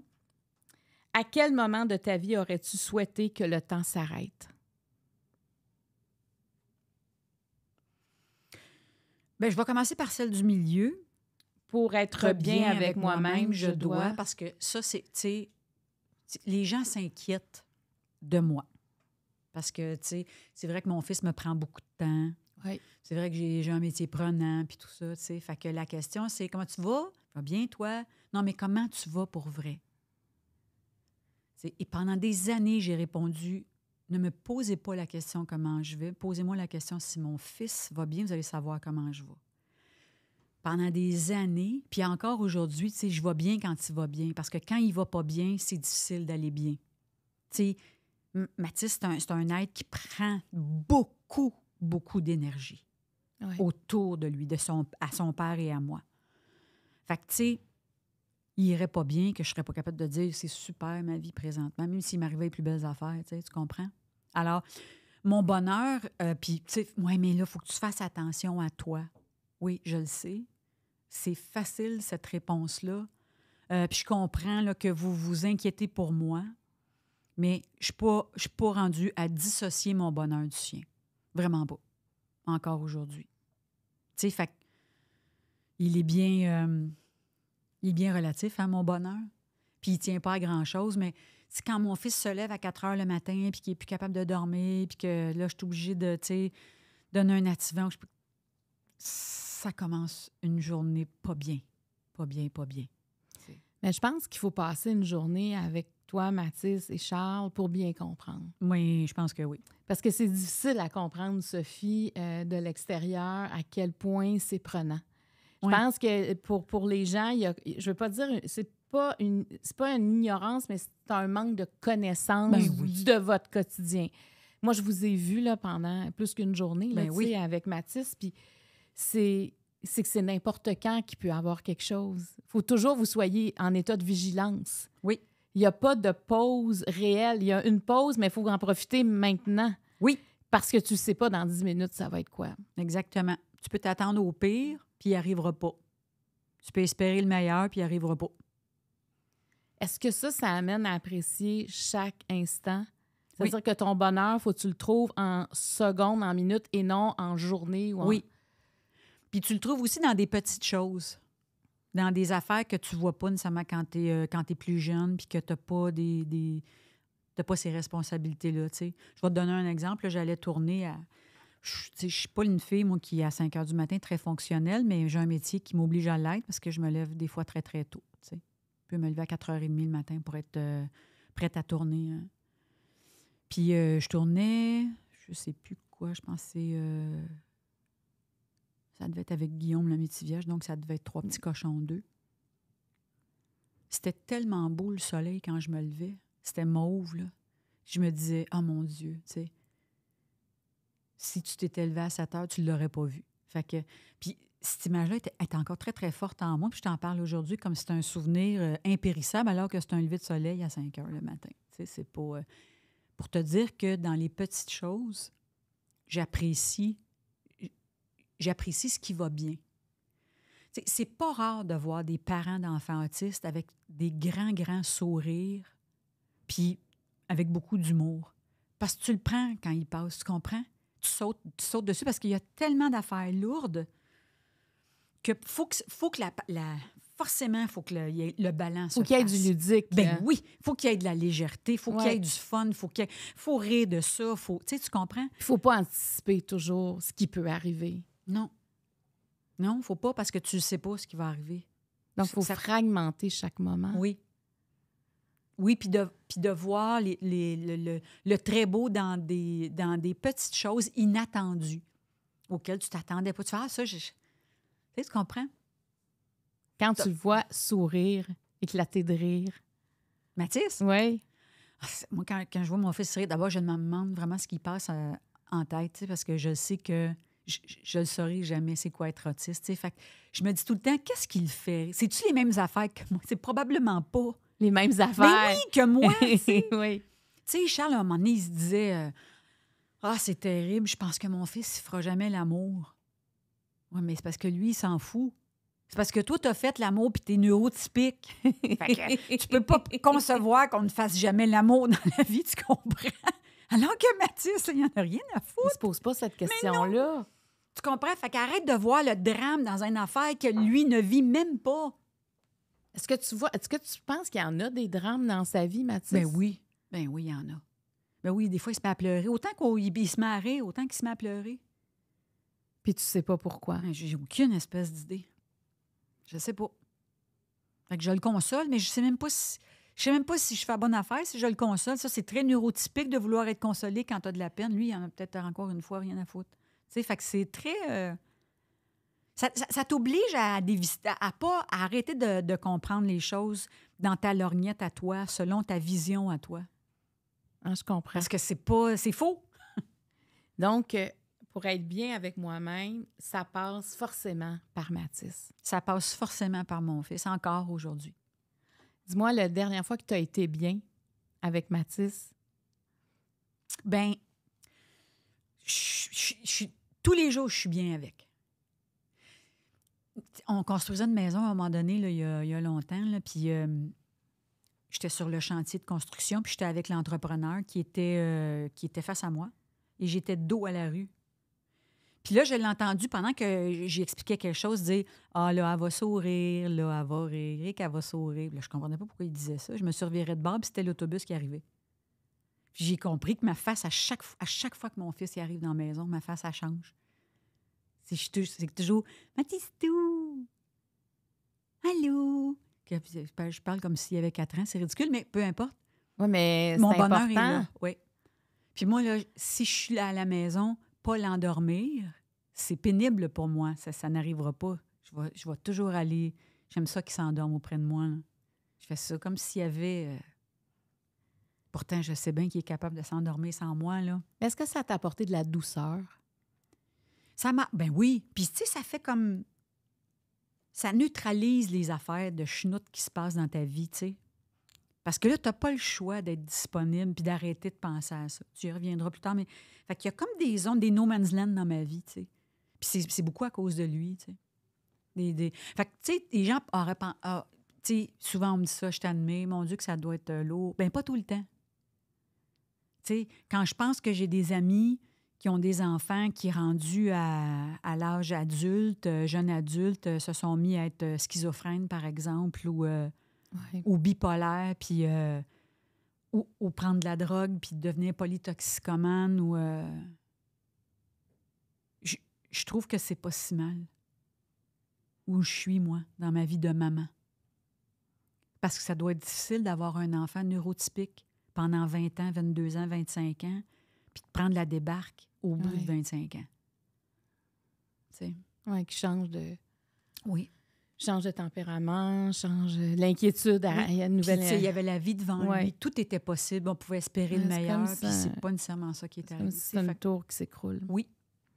À quel moment de ta vie aurais-tu souhaité que le temps s'arrête? Bien, je vais commencer par celle du milieu. Pour être bien, avec, moi-même, je dois. Parce que ça, c'est, tu sais les gens s'inquiètent de moi. Parce que, tu sais, c'est vrai que mon fils me prend beaucoup de temps. C'est vrai que j'ai un métier prenant, puis tout ça, tu sais. Fait que la question, c'est comment tu vas? Va bien, toi? Non, mais comment tu vas pour vrai? et pendant des années, j'ai répondu, ne me posez pas la question comment je vais, posez-moi la question si mon fils va bien, vous allez savoir comment je vais. Pendant des années, puis encore aujourd'hui, tu sais, je vais bien quand il va bien, parce que quand il va pas bien, c'est difficile d'aller bien. Tu sais, Mathis, c'est un, un, être qui prend beaucoup beaucoup d'énergie autour de lui, de son, à son père et à moi. Fait que, tu sais, il irait pas bien que je serais pas capable de dire c'est super ma vie présentement, même s'il m'arrivait les plus belles affaires, tu comprends? Alors, mon bonheur, euh, puis, tu sais, ouais, mais là, il faut que tu fasses attention à toi. Oui, je le sais. C'est facile, cette réponse-là. Euh, puis je comprends là, que vous vous inquiétez pour moi, mais je ne suis pas rendu à dissocier mon bonheur du sien. Vraiment pas. Encore aujourd'hui. Tu sais, fait il est bien. Euh, il est bien relatif à hein, mon bonheur. Puis il tient pas à grand-chose, mais c'est quand mon fils se lève à 4 heures le matin, puis qu'il est plus capable de dormir, puis que là, je suis obligée de, tu sais, donner un activant. Ça commence une journée pas bien. Pas bien, pas bien. Mais je pense qu'il faut passer une journée avec toi, Mathis et Charles, pour bien comprendre. Oui, je pense que oui. Parce que c'est difficile à comprendre, Sophie, euh, de l'extérieur, à quel point c'est prenant. Je pense que pour, pour les gens, il y a, je veux pas dire, c'est pas une, c'est pas une ignorance, mais c'est un manque de connaissance ben de votre quotidien. Moi, je vous ai vu là, pendant plus qu'une journée là, ben avec Mathis, puis c'est c'est que c'est n'importe quand qui peut avoir quelque chose. Il faut toujours vous soyez en état de vigilance. Oui il n'y a pas de pause réelle. Il y a une pause, mais il faut en profiter maintenant. Oui. Parce que tu ne sais pas dans 10 minutes, ça va être quoi. Exactement. Tu peux t'attendre au pire, puis il n'y arrivera pas. Tu peux espérer le meilleur, puis il n'y arrivera pas. Est-ce que ça, ça amène à apprécier chaque instant? C'est-à-dire que ton bonheur, faut que tu le trouves en secondes, en minutes et non en journée. Ou en... Oui. Puis tu le trouves aussi dans des petites choses dans des affaires que tu vois pas nécessairement quand tu es, es, plus jeune, puis que tu n'as pas des, des t'as pas ces responsabilités-là. Je vais te donner un exemple. J'allais tourner à. Je ne suis pas une fille, moi, qui est à 5 heures du matin très fonctionnelle, mais j'ai un métier qui m'oblige à l'être parce que je me lève des fois très, très tôt. Tu Je peux me lever à 4h30 le matin pour être euh, prête à tourner. Hein. Puis euh, je tournais, je sais plus quoi, je pensais. Ça devait être avec Guillaume le métivierge, donc ça devait être trois petits cochons d'eux. C'était tellement beau le soleil quand je me levais. C'était mauve, là. Je me disais, ah oh, mon Dieu, tu sais. Si tu t'étais levé à cette heure, tu ne l'aurais pas vu. Fait que, puis cette image-là était, encore très, très forte en moi. Puis je t'en parle aujourd'hui comme si c'était un souvenir euh, impérissable alors que c'est un lever de soleil à 5 heures le matin. C'est pour, euh, pour te dire que dans les petites choses, j'apprécie j'apprécie ce qui va bien. C'est pas rare de voir des parents d'enfants autistes avec des grands, grands sourires, puis avec beaucoup d'humour. Parce que tu le prends quand il passe, tu comprends? Tu sautes, tu dessus parce qu'il y a tellement d'affaires lourdes que faut que, la, forcément, faut que le, y le balance. Faut qu'il y ait du ludique. Ben hein. oui, faut qu'il y ait de la légèreté, faut qu'il y ait du fun, faut qu'il faut rire de ça, faut, tu sais, tu comprends. Il faut pas anticiper toujours ce qui peut arriver. Non. Non, faut pas parce que tu ne sais pas ce qui va arriver. Donc, il faut fragmenter chaque moment. Oui. Oui, puis de, voir le, très beau dans des, dans des petites choses inattendues auxquelles tu t'attendais pas. Tu fais, ah, ça, tu sais, comprends? Quand tu le vois sourire, éclater de rire. Mathis? Oui. Ah, moi, quand, je vois mon fils rire, d'abord, je me demande vraiment ce qui passe euh, en tête, parce que je sais que je ne saurais jamais c'est quoi être autiste. Fait je me dis tout le temps, qu'est-ce qu'il fait? C'est-tu les mêmes affaires que moi? C'est probablement pas. Les mêmes ben affaires. Mais oui, que moi. Tu sais, Charles, à un moment donné, il se disait euh, Ah, c'est terrible, je pense que mon fils ne fera jamais l'amour. Oui, mais c'est parce que lui, il s'en fout. C'est parce que toi, t'as fait l'amour puis es neurotypique. fait que tu peux pas concevoir qu'on ne fasse jamais l'amour dans la vie, tu comprends? Alors que Mathis, il n'y en a rien à foutre. Il se pose pas cette question-là. Tu comprends? Fait qu'arrête de voir le drame dans une affaire que lui ne vit même pas. Est-ce que tu vois, est-ce que tu penses qu'il y en a des drames dans sa vie, Mathis? Ben oui. Ben oui, il y en a. Ben oui, des fois, il se met à pleurer. Autant qu'il se marie, autant qu'il se met à pleurer. Puis tu sais pas pourquoi. Ben, j'ai aucune espèce d'idée. Je sais pas. Fait que je le console, mais je sais même pas si. Je sais même pas si je fais bonne affaire, si je le console. Ça, c'est très neurotypique de vouloir être consolé quand tu as de la peine. Lui, il en a peut-être encore une fois rien à foutre sais, c'est très... Euh, ça, t'oblige à, à pas arrêter de, comprendre les choses dans ta lorgnette à toi, selon ta vision à toi. Ah, je Parce que c'est pas... C'est faux. Donc, euh, pour être bien avec moi-même, ça passe forcément par Matisse. Ça passe forcément par mon fils, encore aujourd'hui. Dis-moi, la dernière fois que tu as été bien avec Matisse? Ben, je suis tous les jours, je suis bien avec. On construisait une maison à un moment donné, il, y a, longtemps, puis euh, j'étais sur le chantier de construction, puis j'étais avec l'entrepreneur qui, était, euh, qui était face à moi, et j'étais dos à la rue. Puis là, je l'ai entendu pendant que j'expliquais quelque chose, dire Ah, là, elle va sourire, là, elle va rire, qu'elle va sourire. Je ne je comprenais pas pourquoi il disait ça. Je me surveillais de barbe, c'était l'autobus qui arrivait j'ai compris que ma face, à chaque, à chaque fois que mon fils y arrive dans la maison, ma face, ça change. C'est toujours tout Allô! Je parle comme s'il y avait quatre ans, c'est ridicule, mais peu importe. Oui, mais Mon bonheur est là. Oui. Puis moi, là, si je suis là à la maison, pas l'endormir, c'est pénible pour moi. Ça, ça n'arrivera pas. Je je vais toujours aller. J'aime ça qu'il s'endorme auprès de moi. Je fais ça comme s'il y avait euh, Pourtant, je sais bien qu'il est capable de s'endormir sans moi. Là. Est-ce que ça t'a apporté de la douceur? Ça m'a. Ben oui. Puis, tu sais, ça fait comme. Ça neutralise les affaires de chenoute qui se passent dans ta vie, tu sais. Parce que là, tu pas le choix d'être disponible puis d'arrêter de penser à ça. Tu y reviendras plus tard. Mais fait qu'il y a comme des zones, des no man's land dans ma vie, tu sais. Puis c'est beaucoup à cause de lui, tu sais. Des, Fait que, tu sais, les gens auraient ah, pensé. Ah, tu sais, souvent on me dit ça, je t'admets, mon Dieu, que ça doit être euh, lourd. Ben pas tout le temps quand je pense que j'ai des amis qui ont des enfants qui, rendus à, l'âge adulte, euh, jeune adulte, euh, se sont mis à être euh, schizophrènes, par exemple, ou, ou bipolaires, puis, ou, prendre de la drogue, puis devenir polytoxicomane, ou. je, je trouve que c'est pas si mal où je suis, moi, dans ma vie de maman. Parce que ça doit être difficile d'avoir un enfant neurotypique pendant 20 ans, 22 ans, 25 ans, puis de prendre la débarque au bout de 25 ans. Tu Oui, qui change de. Oui. Change de tempérament, change euh, l'inquiétude à, une nouvelle. il y avait la vie devant lui, tout était possible, on pouvait espérer le meilleur, puis c'est pas nécessairement ça qui est, arrivé. C'est un tour qui s'écroule. Oui.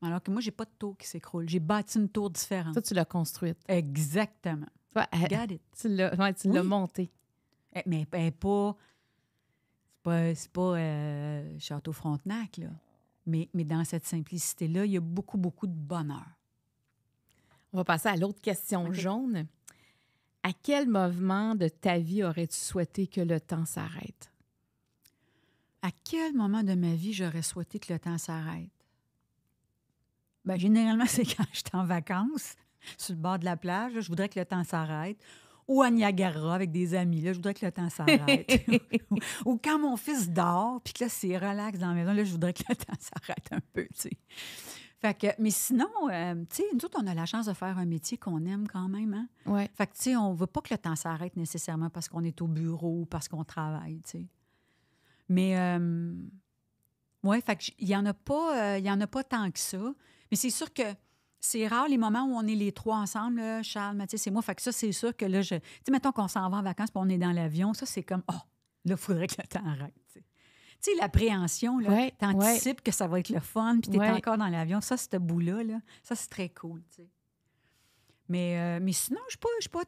Alors que moi, j'ai pas de tour qui s'écroule. J'ai bâti une tour différente. Toi, tu l'as construite. Exactement. Regarde, Tu l'as monté, eh, Mais ben, pas pas, c'est pas euh, Château-Frontenac, là. Mais, dans cette simplicité-là, il y a beaucoup, beaucoup de bonheur. On va passer à l'autre question jaune. À quel moment de ta vie aurais-tu souhaité que le temps s'arrête? À quel moment de ma vie j'aurais souhaité que le temps s'arrête? Bien, généralement, c'est quand j'étais en vacances, sur le bord de la plage. Je voudrais que le temps s'arrête ou à Niagara avec des amis. Là, je voudrais que le temps s'arrête. ou quand mon fils dort, puis que là, c'est relax dans la maison, là, je voudrais que le temps s'arrête un peu, Fait que, mais sinon, euh, tu sais, nous autres, on a la chance de faire un métier qu'on aime quand même, hein? Ouais. Fait que, tu sais, on veut pas que le temps s'arrête nécessairement parce qu'on est au bureau ou parce qu'on travaille, tu sais. Mais, euh, ouais, il y euh, y en a pas tant que ça. Mais c'est sûr que c'est rare les moments où on est les trois ensemble, Charles, Mathis et moi. Fait que ça, c'est sûr que là, je... tu sais, mettons qu'on s'en va en vacances, puis on est dans l'avion, ça, c'est comme, oh, là, il faudrait que le temps arrête. tu sais, l'appréhension, là, t'anticipes que ça va être le fun, puis t'es encore dans l'avion. Ça, ce bout-là, ça, c'est très cool, Mais, euh, mais sinon, je ne suis pas,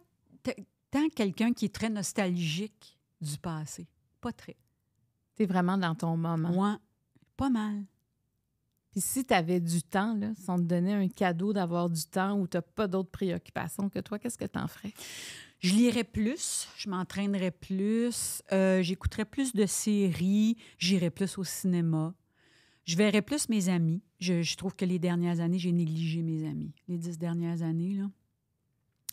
tant quelqu'un qui est très nostalgique du passé. Pas très. T'es vraiment dans ton moment. Moi, pas mal si tu avais du temps, là, si te donnait un cadeau d'avoir du temps ou tu n'as pas d'autres préoccupations que toi, qu'est-ce que tu en ferais? Je lirais plus, je m'entraînerais plus, euh, j'écouterais plus de séries, j'irais plus au cinéma. Je verrais plus mes amis. Je, trouve que les dernières années, j'ai négligé mes amis. Les dix dernières années,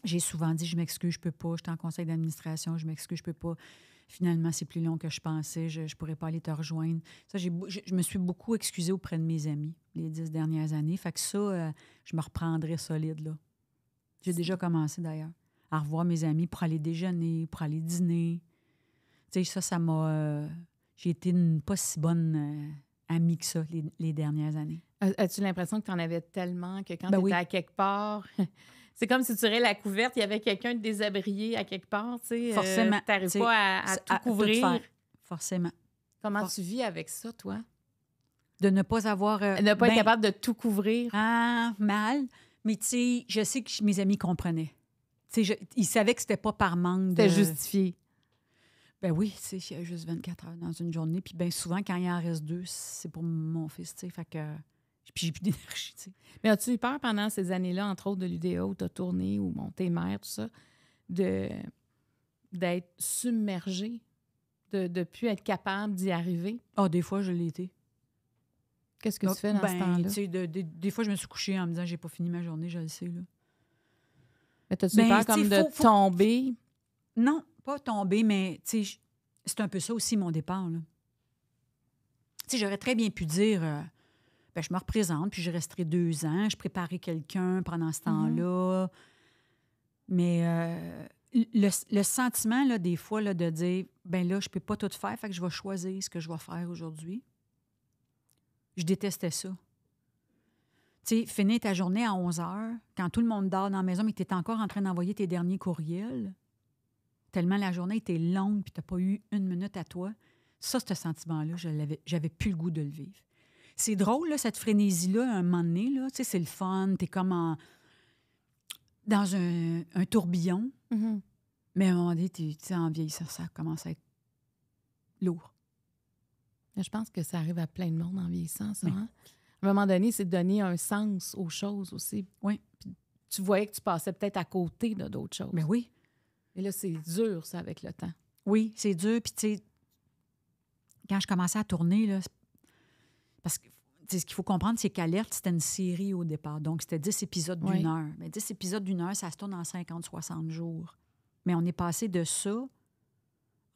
j'ai souvent dit, je m'excuse, je peux pas, je suis en conseil d'administration, je m'excuse, je peux pas finalement, c'est plus long que je pensais, je ne pourrais pas aller te rejoindre. Ça, je, me suis beaucoup excusée auprès de mes amis les dix dernières années. Fait que ça, euh, je me reprendrai solide, là. J'ai déjà commencé, d'ailleurs, à revoir mes amis pour aller déjeuner, pour aller dîner. Tu sais, ça, ça m'a... Euh, j'ai été une pas si bonne euh, amie que ça les, dernières années. As-tu l'impression que tu en avais tellement que quand ben tu étais à quelque part... C'est comme si tu tirais la couverte, il y avait quelqu'un de désabrié à quelque part, tu sais. Euh, Forcément. tu pas à, tout couvrir. Forcément. Comment tu vis avec ça, toi? De ne pas avoir. Euh, ne pas être ben, capable de tout couvrir. Ah, mal. Mais tu sais, je sais que mes amis comprenaient. sais, ils savaient que c'était pas par manque de. C'était justifié. Ben oui, tu sais, il y a juste 24 heures dans une journée. Puis bien souvent, quand il en reste deux, c'est pour mon fils, tu sais. Fait que. Puis j'ai plus d'énergie, tu sais. Mais as-tu eu peur pendant ces années-là, entre autres de l'UDA où tu tourné, ou monté mère, tout ça, de d'être submergé, de ne plus être capable d'y arriver? Ah, oh, des fois, je l'ai été. Qu'est-ce que tu ah, fais dans ce ben, temps-là? des fois, je me suis couchée en me disant, j'ai pas fini ma journée, je le sais, là. Mais t'as-tu ben, peur comme de tomber? Non, pas tomber, mais c'est un peu ça aussi, mon départ, là. Tu sais, j'aurais très bien pu dire... Euh, ben, je me représente, puis je resterai deux ans. Je préparais quelqu'un pendant ce mhm. temps-là. Mais euh, le, sentiment, là, des fois, là, de dire, ben là, je peux pas tout faire, fait que je vais choisir ce que je vais faire aujourd'hui. Je détestais ça. Tu sais, finir ta journée à 11 h, quand tout le monde dort dans la maison, mais tu es encore en train d'envoyer tes derniers courriels, tellement la journée était longue, puis tu n'as pas eu une minute à toi. Ça, ce sentiment-là, je n'avais plus le goût de le vivre. C'est drôle, cette frénésie-là, un moment donné, là, tu sais, c'est le fun, es comme dans un, tourbillon, mm-hmm. mais à un moment donné, tu sais, en vieillissant, ça commence à être lourd. Je pense que ça arrive à plein de monde en vieillissant, ça. Hein? À un moment donné, c'est de donner un sens aux choses aussi. Oui. tu voyais que tu passais peut-être à côté de d'autres choses. Mais oui. Et là, c'est dur, ça, avec le temps. Oui, c'est dur. Puis, tu sais, quand je commençais à tourner, là, parce que ce qu'il faut comprendre, c'est qu'Alerte, c'était une série au départ. Donc, c'était 10 épisodes d'une heure. Mais 10 épisodes d'une heure, ça se tourne en 50-60 jours. Mais on est passé de ça,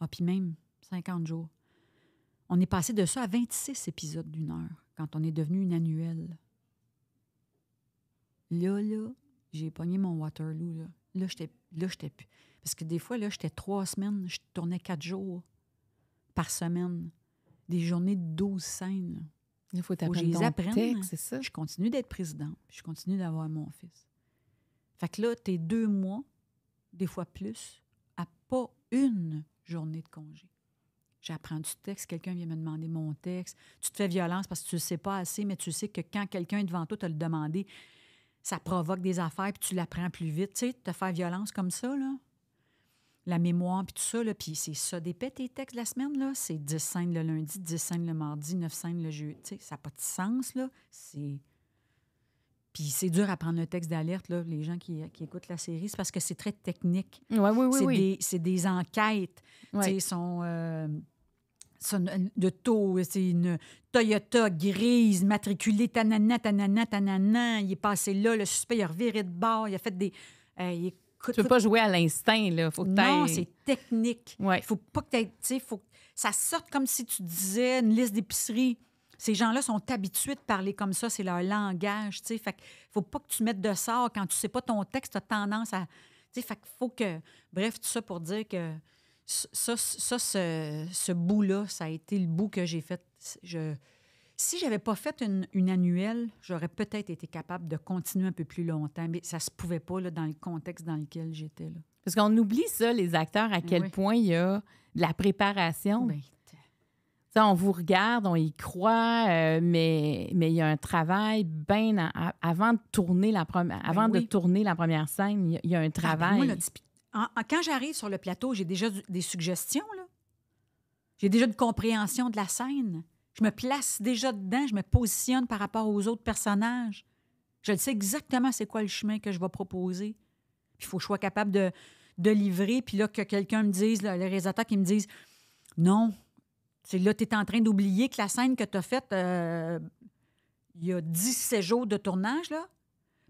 ah, puis même 50 jours. On est passé de ça à 26 épisodes d'une heure quand on est devenu une annuelle. Là, là, j'ai pogné mon Waterloo. Là, là j'étais plus. Parce que des fois, là, j'étais trois semaines, je tournais quatre jours par semaine. Des journées de 12 scènes. Il faut que je Je continue d'être présidente. Je continue d'avoir mon fils. Fait que là, t'es deux mois, des fois plus, à pas une journée de congé. J'apprends du texte, quelqu'un vient me demander mon texte. Tu te fais violence parce que tu ne sais pas assez, mais tu sais que quand quelqu'un est devant toi, tu as le demandé, ça provoque des affaires, puis tu l'apprends plus vite. Tu sais, te faire violence comme ça, là, la mémoire, puis tout ça. Là, puis c'est ça. Des petits textes la semaine, là, c'est 10 scènes le lundi, 10 scènes le mardi, 9 scènes le jeudi. ça n'a pas de sens, là. C'est... Puis c'est dur à prendre le texte d'alerte, là, les gens qui, écoutent la série, c'est parce que c'est très technique. c'est Des, c'est des enquêtes. Ils sont, euh, de taux. C'est une Toyota grise, matriculée tanana, tanana, tanana. Il est passé là, le suspect, il a reviré de bord, il a fait des... Euh, tu ne peux pas jouer à l'instinct, là. Faut non, c'est technique. Il ouais. faut pas que tu faut ça sorte comme si tu disais une liste d'épicerie. Ces gens-là sont habitués de parler comme ça, c'est leur langage, tu sais. faut pas que tu mettes de sort quand tu sais pas ton texte, tu as tendance à tu sais faut que bref, tout ça pour dire que ça, ce, ce bout-là, ça a été le bout que j'ai fait. Si j'avais pas fait une, annuelle, j'aurais peut-être été capable de continuer un peu plus longtemps, mais ça se pouvait pas là, dans le contexte dans lequel j'étais. Là. Parce qu'on oublie ça, les acteurs, à quel point il y a de la préparation. Ben, on vous regarde, on y croit, euh, mais, mais il y a un travail bien avant de tourner la première, ben avant de tourner la première scène, il y, a un travail. quand j'arrive sur le plateau, j'ai déjà des suggestions là. J'ai déjà une compréhension de la scène. Je me place déjà dedans, je me positionne par rapport aux autres personnages. Je le sais exactement c'est quoi le chemin que je vais proposer. Il faut que je sois capable de, livrer, puis là, que quelqu'un me dise, là, le réalisateur qui me dise Non, c'est là, tu es en train d'oublier que la scène que tu as faite euh, il y a 17 jours de tournage, là,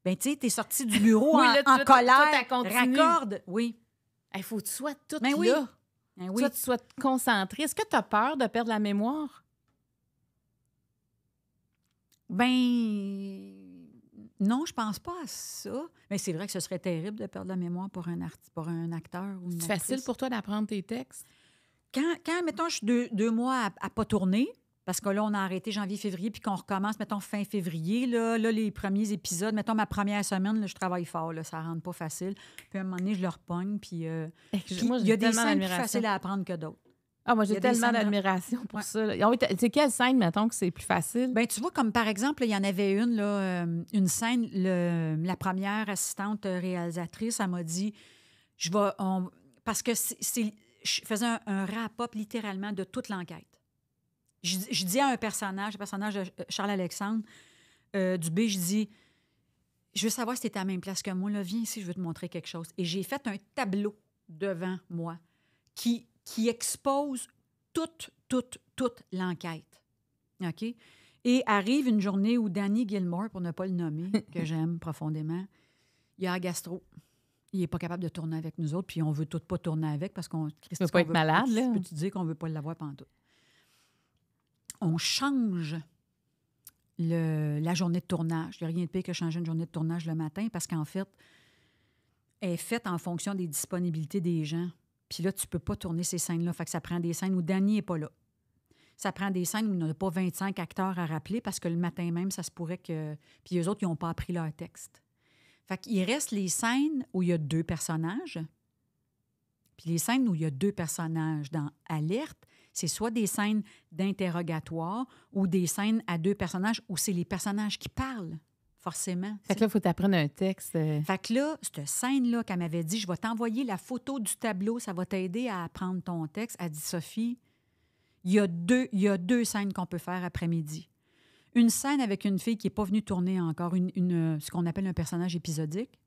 ben tu sais, t'es sorti du bureau en, colère, raccorde. Oui. Il faut que tu sois tout ben là. oui. Ben tu sois concentré. Est-ce que tu as peur de perdre la mémoire? Ben non, je pense pas à ça. Mais c'est vrai que ce serait terrible de perdre la mémoire pour un, art, pour un acteur ou une C'est facile pour toi d'apprendre tes textes? Quand, quand, mettons, je suis deux, mois à, ne pas tourner, parce que là, on a arrêté janvier-février, puis qu'on recommence, mettons, fin février, là, les premiers épisodes, mettons, ma première semaine, je travaille fort, là, ça rentre pas facile. Puis à un moment donné, je le repogne, puis euh, il y a des scènes plus faciles à apprendre que d'autres. Ah, moi, j'ai tellement d'admiration pour ça. C'est ah quelle scène, mettons, que c'est plus facile? Bien, tu vois, comme par exemple, il y en avait une, là, euh, une scène, le, la première assistante réalisatrice, elle m'a dit je vais. parce que c'est, je faisais un, rap up littéralement de toute l'enquête. Je, dis à un personnage, le personnage de Charles-Alexandre du euh, Dubé, je dis Je veux savoir si tu es à la même place que moi, là, viens ici, je veux te montrer quelque chose. Et j'ai fait un tableau devant moi qui qui expose toute, toute, toute l'enquête. OK? Et arrive une journée où Danny Gilmore, pour ne pas le nommer, que j'aime profondément, il est un gastro. Il n'est pas capable de tourner avec nous autres, puis on ne veut tout pas tourner avec parce qu'on. ne veut pas être malade, là. Peux-tu dire qu'on ne veut pas l'avoir pendant tout? On change la journée de tournage. Il n'y a rien de pire que changer une journée de tournage le matin parce qu'en fait, elle est faite en fonction des disponibilités des gens. Puis là, tu peux pas tourner ces scènes-là. Fait que ça prend des scènes où Danny n'est pas là. Ça prend des scènes où il n'y a pas 25 acteurs à rappeler parce que le matin même, ça se pourrait que. Puis les autres, ils n'ont pas appris leur texte. Fait qu'il reste les scènes où il y a deux personnages. Puis les scènes où il y a deux personnages dans Alerte, c'est soit des scènes d'interrogatoire ou des scènes à deux personnages où c'est les personnages qui parlent forcément. Fait que là, il faut t'apprendre un texte. Euh. Fait que là, cette scène-là qu'elle m'avait dit, je vais t'envoyer la photo du tableau, ça va t'aider à apprendre ton texte. Elle dit, Sophie, il y a deux, a deux scènes qu'on peut faire après-midi. Une scène avec une fille qui n'est pas venue tourner encore, une, euh, ce qu'on appelle un personnage épisodique.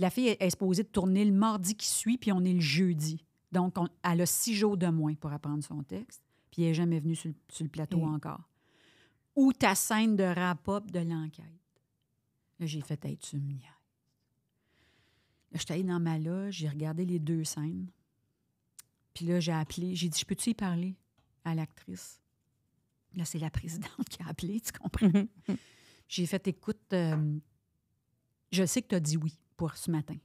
La fille est, supposée de tourner le mardi qui suit, puis on est le jeudi. Donc, elle a six jours de moins pour apprendre son texte, puis elle n'est jamais venue sur, le plateau encore. Ou ta scène de rap-up de l'enquête. Là, j'ai fait être tu Je J'étais allée dans ma loge, j'ai regardé les deux scènes. Puis là, j'ai appelé, j'ai dit Je peux-tu y parler à l'actrice Là, c'est la présidente qui a appelé, tu comprends J'ai fait Écoute, euh, je sais que tu as dit oui pour ce matin.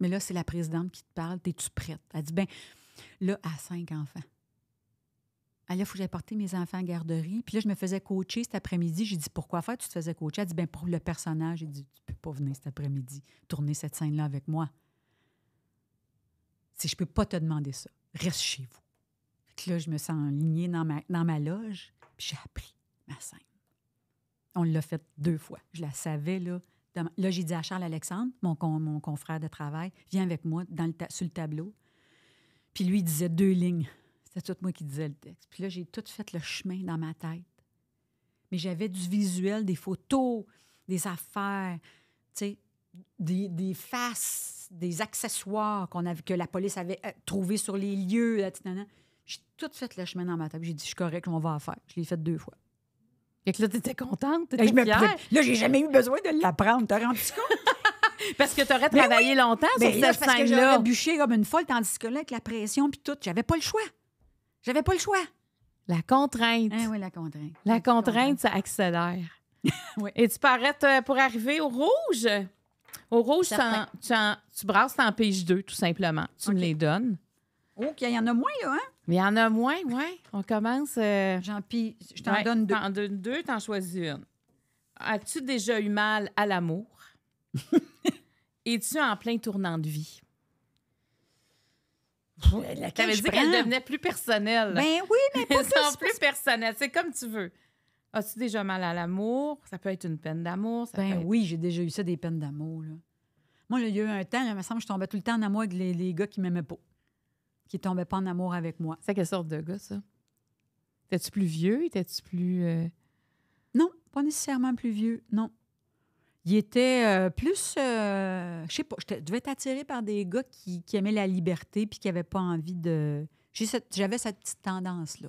Mais là, c'est la présidente qui te parle, es-tu prête? Elle dit, ben là, à cinq enfants. Ah, là, il faut que porter mes enfants en garderie. Puis là, je me faisais coacher cet après-midi. J'ai dit, pourquoi faire? Tu te faisais coacher. Elle dit, ben pour le personnage. J'ai dit, tu peux pas venir cet après-midi tourner cette scène-là avec moi. Si je peux pas te demander ça, reste chez vous. là, je me sens alignée dans ma, dans ma loge, puis j'ai appris ma scène. On l'a fait deux fois. Je la savais, là. Là, j'ai dit à Charles-Alexandre, mon, con, mon confrère de travail, viens avec moi dans le sur le tableau. Puis lui, il disait deux lignes c'est tout moi qui disais le texte. Puis là, j'ai tout fait le chemin dans ma tête. Mais j'avais du visuel, des photos, des affaires, des, des, faces, des accessoires qu'on avait, que la police avait euh, trouvés sur les lieux. J'ai tout fait le chemin dans ma tête. J'ai dit, je suis correct, on va faire. Je l'ai fait deux fois. Et que là, étais contente, ben, je Là, j'ai jamais eu besoin de l'apprendre. T'as rendu compte? parce que tu aurais ben travaillé longtemps ben sur cette scène-là. Parce que bûché comme une folle, tandis que là, avec la pression puis tout, j'avais pas le choix. J'avais pas le choix. La contrainte. Ah oui, la contrainte. La, contrainte, ça accélère. Et tu parais euh, pour arriver au rouge. Au rouge, tu, brasses, en deux, tout simplement. Tu me les donnes. Oh, il y en a moins, là, hein? Il y en a moins, oui. On commence. Euh, J'en Je t'en donne deux. T'en donne deux, t'en choisis une. As-tu déjà eu mal à l'amour? Es-tu en plein tournant de vie? Tu dit qu'elle devenait plus personnelle. Ben oui, mais pas plus, C'est comme tu veux. As-tu déjà mal à l'amour? Ça peut être une peine d'amour. Ben oui, j'ai déjà eu ça, des peines d'amour. Moi, il y a eu un temps, il me semble que je tombais tout le temps en amour avec les, gars qui m'aimaient pas, qui tombaient pas en amour avec moi. C'est quelle sorte de gars, ça? T'es-tu plus vieux? T'es-tu plus. Euh, non, pas nécessairement plus vieux. Non il était euh, plus, euh, je sais pas, je devais être attirée par des gars qui, qui aimaient la liberté puis qui n'avaient pas envie de... J'avais cette, petite tendance-là.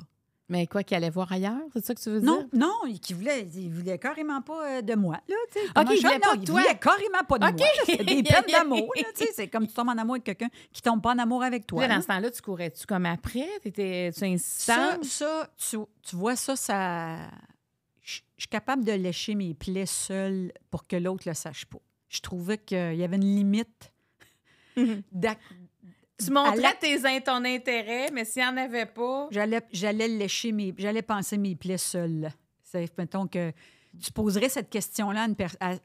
Mais quoi, qu'il allait voir ailleurs, c'est ça que tu veux dire? Non, non, il voulait, il voulait carrément pas de moi. Là, OK, il voulait, pas carrément pas de moi. C'est des peines d'amour. C'est comme tu tombes en amour avec quelqu'un qui tombe pas en amour avec toi. Là, là. dans ce temps-là, tu courais-tu comme après? Étais, tu étais Ça, tu, tu, vois ça, ça, je suis capable de lécher mes plaies seules pour que l'autre le sache pas. Je trouvais qu'il y avait une limite. Mhm. Tu montrais tes, ton intérêt, mais s'il n'y en avait pas. J'allais lécher mes. J'allais penser mes plaies seule. mettons que tu poserais cette question-là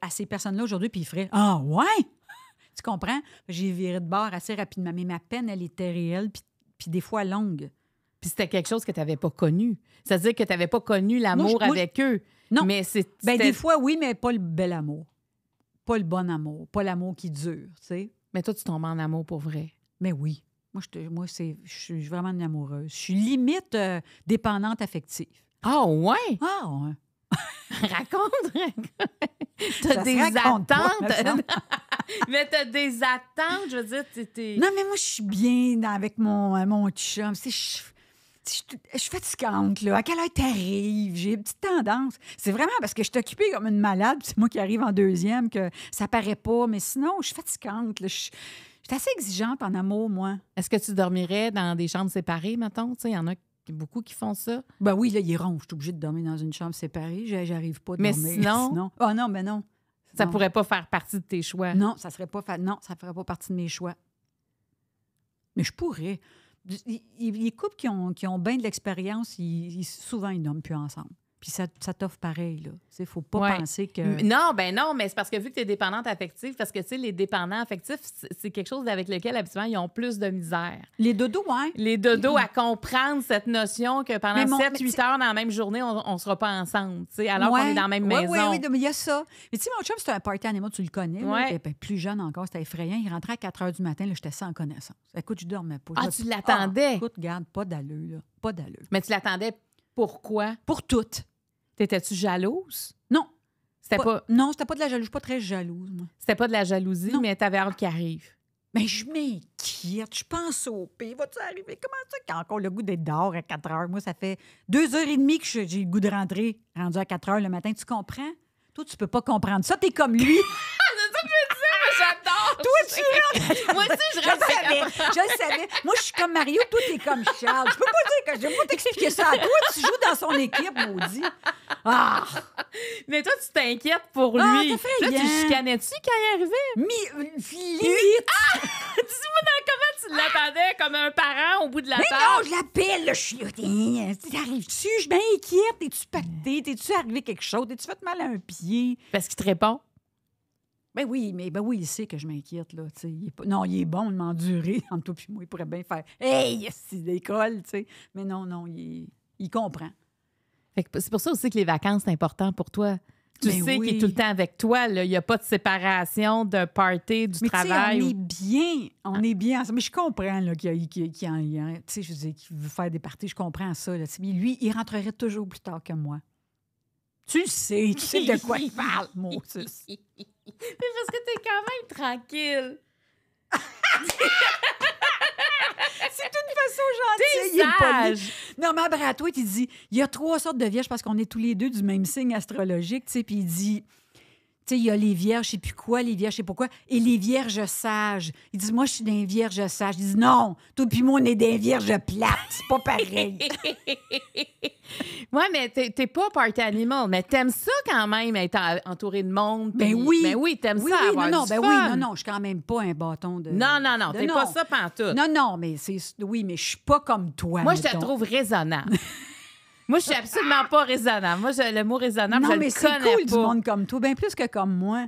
à, ces personnes-là aujourd'hui, puis ils feraient Ah, ouais! tu comprends? J'ai viré de bord assez rapidement, mais ma peine, elle était réelle, puis, puis des fois longue. Puis c'était quelque chose que tu n'avais pas connu. C'est-à-dire que tu n'avais pas connu l'amour avec eux. Non. Mais c'est. Ben, des fois, oui, mais pas le bel amour. Pas le bon amour. Pas l'amour qui dure, tu sais. Mais toi, tu tombes en amour pour vrai. Mais oui. Moi, je, moi c'est, je suis vraiment une amoureuse. Je suis limite euh, dépendante affective. Ah, ouais? Ah, ouais. raconte, raconte. T'as des attentes. mais t'as des attentes, je veux dire, t'es... Non, mais moi, je suis bien avec mon, euh, mon chum. Je, je, suis fatigante, là. À quelle heure t'arrives? J'ai une petite tendance. C'est vraiment parce que je suis occupée comme une malade, c'est moi qui arrive en deuxième que ça paraît pas. Mais sinon, je suis fatigante, Je, suis assez exigeante en amour, moi. Est-ce que tu dormirais dans des chambres séparées, mettons? Il y en a beaucoup qui font ça. Ben oui, là, ils rongent Je suis obligée de dormir dans une chambre séparée. J'arrive pas à dormir. Mais sinon... Oh non, mais non. Ça ne pourrait pas faire partie de tes choix. Non, ça serait pas non, ça ferait pas partie de mes choix. Mais je pourrais les couples qui ont, qui bien de l'expérience, ils, souvent, ils n'ont plus ensemble. Puis ça, ça t'offre pareil, là. Tu faut pas penser que... Non, ben non, mais c'est parce que vu que tu es dépendante affective, parce que, tu sais, les dépendants affectifs, c'est quelque chose avec lequel, habituellement, ils ont plus de misère. Les dodos, hein? Les dodos à comprendre cette notion que pendant 7-8 heures dans la même journée, on, ne sera pas ensemble, tu sais, alors qu'on est dans la même maison. Oui, oui, mais il y a ça. Mais tu sais, mon chum, c'est un party animal, tu le connais. Oui. plus jeune encore, c'était effrayant. Il rentrait à 4 heures du matin, là, j'étais sans connaissance. Écoute, je dormais pas. Ah, tu l'attendais? Ah, écoute, garde, pas d'allure, là. Pas d'allure. Mais tu l'attendais pourquoi? Pour toutes. T'étais-tu jalouse? Non. C'était pas, Non, c'était pas de la jalousie. pas très jalouse, moi. C'était pas de la jalousie, non. mais t'avais hâte qu'il arrive. Mais je m'inquiète, je pense au pire. Va-tu arriver? Comment ça qu'il a encore le goût d'être dehors à 4 heures? Moi, ça fait deux heures et demie que j'ai le goût de rentrer, rendu à 4 heures le matin. Tu comprends? Toi, tu peux pas comprendre ça. T'es comme lui. toi, tu Moi aussi, je reste. Je savais. Je savais. Moi, je suis comme Mario, toi, t'es comme Charles. Je peux pas dire que je vais pas t'expliquer ça. Toi, tu joues dans son équipe, maudit. Ah! Mais toi, tu t'inquiètes pour ah, lui. fait là, tu chicanais-tu quand il arrivait? Mi... Mais Ah! Dis-moi comment tu l'attendais comme un parent au bout de la Mais non, je l'appelle, le chien. T'arrives-tu? Je m'inquiète. T'es-tu pacté? T'es-tu arrivé quelque chose? T'es-tu fait mal à un pied? Parce qu'il te répond. Ben oui, mais ben oui, il sait que je m'inquiète, Non, il est bon de m'endurer en tout, puis moi, il pourrait bien faire Hey, yes, il tu sais. Mais non, non, il, comprend. C'est pour ça aussi que les vacances, c'est important pour toi. Tu ben sais qu'il est tout le temps avec toi. Il n'y a pas de séparation, de party, du travail. On ah. est bien. On est bien. Mais je comprends qu'il je veut faire des parties. Je comprends ça. Mais Lui, il rentrerait toujours plus tard que moi. Tu sais, tu sais de quoi il parle, Moses. Mais parce que t'es quand même tranquille. c'est une façon gentille. Il est Non, mais Bratoit, il dit il y a trois sortes de vierges parce qu'on est tous les deux du même signe astrologique, tu sais, puis il dit il y a les vierges, je sais plus quoi, les vierges, je sais pas et les vierges sages. Ils disent, moi, je suis des vierges sages. Ils disent, non, toi puis moi, on est des vierges plates. C'est pas pareil. Moi, mais t'es, n'es pas part animal, mais t'aimes ça quand même, être entouré de monde. ben oui. Mais ben oui, t'aimes ça non, non, ben Oui, non, non, je suis quand même pas un bâton de... Non, non, non, tu n'es pas ça pantoute. Non, non, mais c'est... Oui, mais je suis pas comme toi, Moi, je te trouve raisonnable. Moi, je suis absolument pas raisonnable. Moi, le mot raisonnable, non, je mais le connais cool, pas. du monde comme toi, bien plus que comme moi.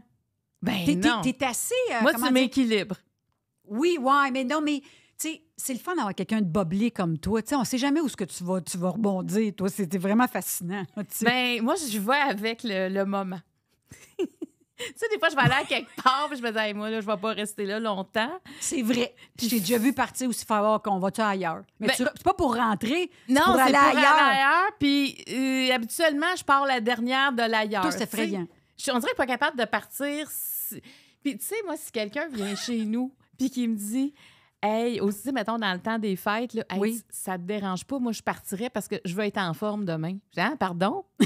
Ben t'es, non. T'es, assez... Euh, moi, tu m'équilibres. Oui, ouais, mais non, mais... Tu sais, c'est le fun d'avoir quelqu'un de boblé comme toi. Tu sais, on ne sait jamais où ce que tu vas, tu vas rebondir. Toi, c'était vraiment fascinant. Ben, moi, je vois avec le moment. tu sais, des fois, je vais aller à quelque part, puis je me dis, moi, là, je vais pas rester là longtemps. C'est vrai. Puis j'ai déjà vu partir aussi fort qu'on va-tu ailleurs. Mais ben, tu... c'est pas pour rentrer, non, c'est pour, aller, pour aller ailleurs. Puis euh, habituellement, je pars la dernière de l'ailleurs. Tout, c'est effrayant. Je on dirait pas capable de partir. Puis tu sais, moi, si quelqu'un vient chez nous, puis qu'il me dit, Hey, aussi, mettons, dans le temps des fêtes, là, hey, oui. ça te dérange pas, moi, je partirais parce que je veux être en forme demain. Hein? pardon? oh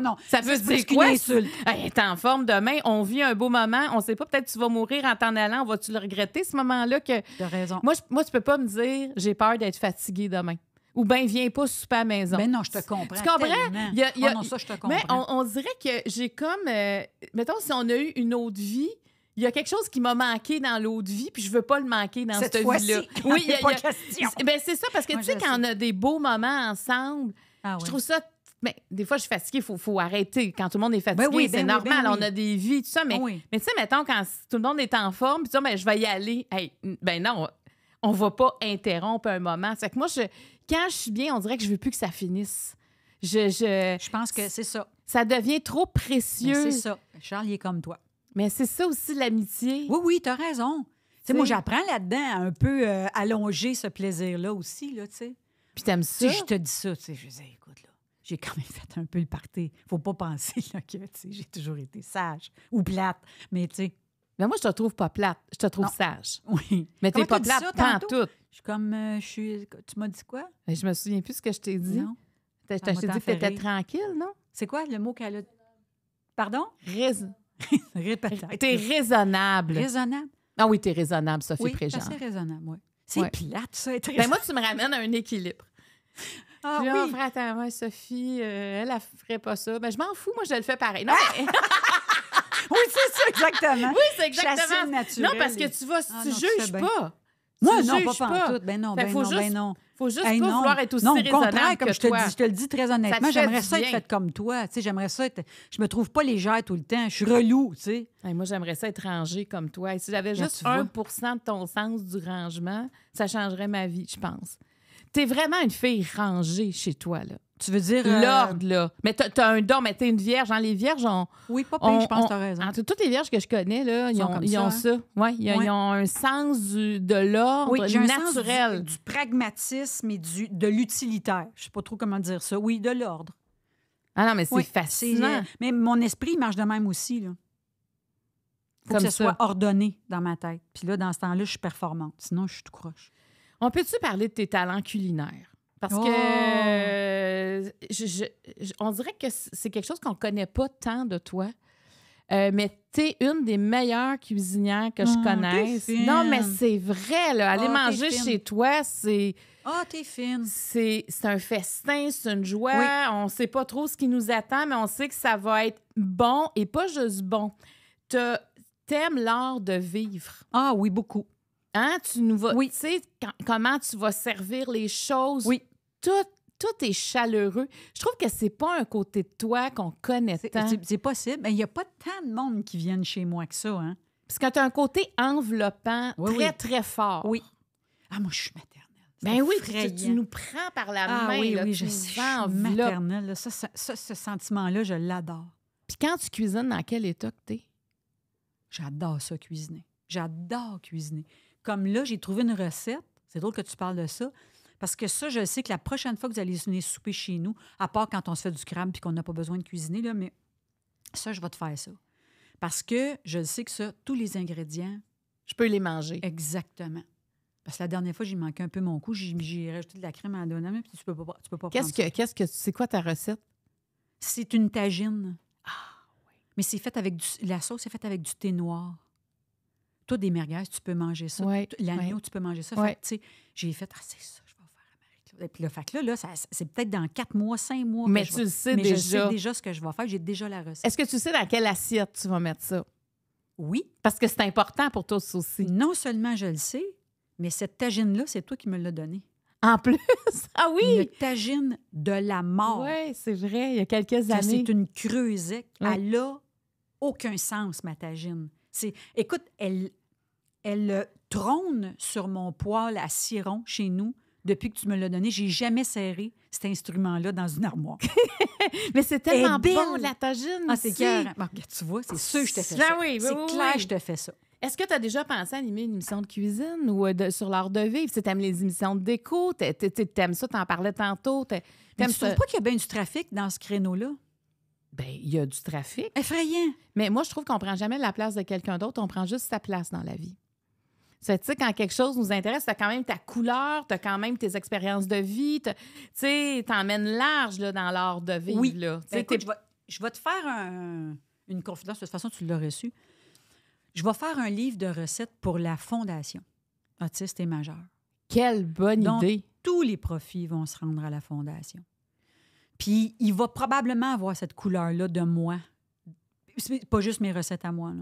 non. Ça veut dire quoi? Hey, t'es en forme demain, on vit un beau moment, on sait pas, peut-être tu vas mourir en t'en allant, vas-tu le regretter, ce moment-là? Que... raison. Moi, je, moi, tu peux pas me dire, j'ai peur d'être fatiguée demain ou bien viens pas super à maison. Mais ben non, je te comprends. Tu comprends? Il oh ça, je te comprends. Mais on, dirait que j'ai comme. Euh, mettons, si on a eu une autre vie, il y a quelque chose qui m'a manqué dans l'autre vie, puis je veux pas le manquer dans cette, vie-là. Oui, il y a, pas question. c'est ben, ça, parce que tu sais, quand on a des beaux moments ensemble, ah je trouve ça. Mais ben, des fois, je suis fatiguée, il faut, faut, arrêter. Quand tout le monde est ben fatigué, c'est normal, on a des vies, tout ça. Mais, mais tu sais, mettons, quand tout le monde est en forme, tu dis, je vais y aller. ben non, on va pas interrompre un moment. C'est que moi, je, quand je suis bien, on dirait que je veux plus que ça finisse. Je, je, je pense que c'est ça. Ça devient trop précieux. C'est ça. Charles, il est comme toi. Mais c'est ça aussi l'amitié. Oui, oui, tu as raison. sais moi, j'apprends là-dedans à un peu euh, allonger ce plaisir-là aussi, là, tu sais. Puis t'aimes ça? Si je te dis ça, tu sais, je dis, écoute, là, j'ai quand même fait un peu le party. Faut pas penser, là, que, tu sais, j'ai toujours été sage ou plate, mais tu sais. Mais moi, je te trouve pas plate, je te trouve sage. Oui. Mais t'es pas plate tant tout. Je suis comme, euh, je suis... Tu m'as dit quoi? je me souviens plus ce que je t'ai dit. Non. Je t'ai dit que t'étais tranquille, non? C'est quoi le mot qu'elle a... Pardon? Raison. t'es raisonnable. Raisonnable. Ah oui, t'es raisonnable, Sophie oui, Préjean. C'est raisonnable, oui. C'est plate, ça, être ben moi, tu me ramènes à un équilibre. Ah, oui. Oh, attends, Sophie, euh, elle, ferait pas ça. Mais ben, je m'en fous, moi, je le fais pareil. Non, ah! oui, c'est ça, exactement. Oui, c'est exactement. Naturel, non, parce que tu vas, ah tu juges pas. Moi, non, pas, pas tout. Ben non, ben non, ben non. Faut juste pas non. vouloir être aussi non, raisonnable contraire, comme je te Dis, je te le dis très honnêtement, j'aimerais ça être faite comme toi. Tu sais, j'aimerais ça être. Je me trouve pas légère tout le temps. Je suis relou, tu sais. moi, j'aimerais ça être rangée comme toi. Et si j'avais juste 1 de ton sens du rangement, ça changerait ma vie, je pense. Tu es vraiment une fille rangée chez toi, là. Tu veux dire. Euh, l'ordre, là. Mais t'as un don, mais t'es une vierge. Hein? Les vierges ont. Oui, pas je pense que t'as raison. toutes les vierges que je connais, là, ils, ont, ça. ont, hein. ils, ont un sens de l'ordre oui, naturel. Du, pragmatisme et du, de l'utilitaire. Je sais pas trop comment dire ça. Oui, de l'ordre. Ah non, mais c'est facile. Euh, mais mon esprit marche de même aussi, là. Faut que ce ça. soit ordonné dans ma tête. Puis là, dans ce temps-là, je suis performante. Sinon, je suis tout croche. On peut-tu parler de tes talents culinaires? Parce que oh. on dirait que c'est quelque chose qu'on connaît pas tant de toi. Euh, mais tu es une des meilleures cuisinières que je connais. Ah, connaisse. Non, mais c'est vrai, là. Aller ah, manger chez toi, c'est. Ah, t'es fine. C'est un festin, c'est une joie. Oui. On sait pas trop ce qui nous attend, mais on sait que ça va être bon et pas juste bon. T'aimes l'art de vivre. Ah oui, beaucoup. Hein? Tu nous vas, sais comment tu vas servir les choses. Oui. Tout est chaleureux. Je trouve que c'est pas un côté de toi qu'on connaît tant. C'est possible, mais il n'y a pas tant de monde qui viennent chez moi que ça. Hein? Parce que tu as un côté enveloppant très, très fort. Oui. Ah, moi, je suis maternelle. Ben oui, tu, nous prends par la main. je sais. maternelle. ce sentiment-là, je l'adore. Puis quand tu cuisines, dans quel état que es? J'adore ça, cuisiner. J'adore cuisiner. Comme là, j'ai trouvé une recette. C'est drôle que tu parles de ça. Parce que ça, je sais que la prochaine fois que vous allez souper chez nous, à part quand on se fait du crème puis qu'on n'a pas besoin de cuisiner, là, mais ça, je vais te faire ça. Parce que je sais que ça, tous les ingrédients. Je peux les manger. Exactement. Parce que la dernière fois, j'ai manqué un peu mon cou, J'ai rajouté de la crème à donner, mais tu peux tu peux pas quest C'est quoi ta recette? C'est une tagine. Ah, oui. Mais c'est fait avec du, La sauce est faite avec du thé noir tout des merguez, tu peux manger ça. L'agneau, tu peux manger ça. j'ai fait, ah, c'est ça, je vais faire à Marie-Claude. Puis le fait là, là c'est peut-être dans quatre mois, cinq mois. Mais ben, tu le sais mais déjà. Je sais déjà ce que je vais faire. J'ai déjà la recette. Est-ce que tu sais dans quelle assiette tu vas mettre ça? Oui. Parce que c'est important pour toi aussi. Non seulement je le sais, mais cette tagine-là, c'est toi qui me l'as donnée. En plus, ah oui! Une tagine de la mort. Oui, c'est vrai, il y a quelques années. C'est une creusette. Elle n'a aucun sens, ma tagine écoute, elle, elle euh, trône sur mon poêle à ciron chez nous depuis que tu me l'as donné. J'ai jamais serré cet instrument-là dans une armoire. Mais c'est tellement bon, la tagine. Ah, c'est clair. tu vois, c'est sûr que je te fais ben ça. Oui, ben c'est oui, que je te fais ça. Est-ce que tu as déjà pensé à animer une émission de cuisine ou euh, sur l'art de vivre? Tu aimes les émissions de déco, tu aimes ça, tu en parlais tantôt. T'aimes tu ne trouves pas qu'il y a bien du trafic dans ce créneau-là? ben il y a du trafic. Effrayant. Mais moi, je trouve qu'on ne prend jamais la place de quelqu'un d'autre, on prend juste sa place dans la vie. Tu sais, quand quelque chose nous intéresse, tu as quand même ta couleur, tu as quand même tes expériences de vie, tu sais, t'emmènes large là, dans l'art de vivre. Oui. Ben, écoute, je, vais, te faire une confidence, de toute façon, tu l'as su. Je vais faire un livre de recettes pour la fondation autiste et majeur. Quelle bonne Donc, idée! Tous les profits vont se rendre à la fondation. Puis il va probablement avoir cette couleur-là de moi. pas juste mes recettes à moi.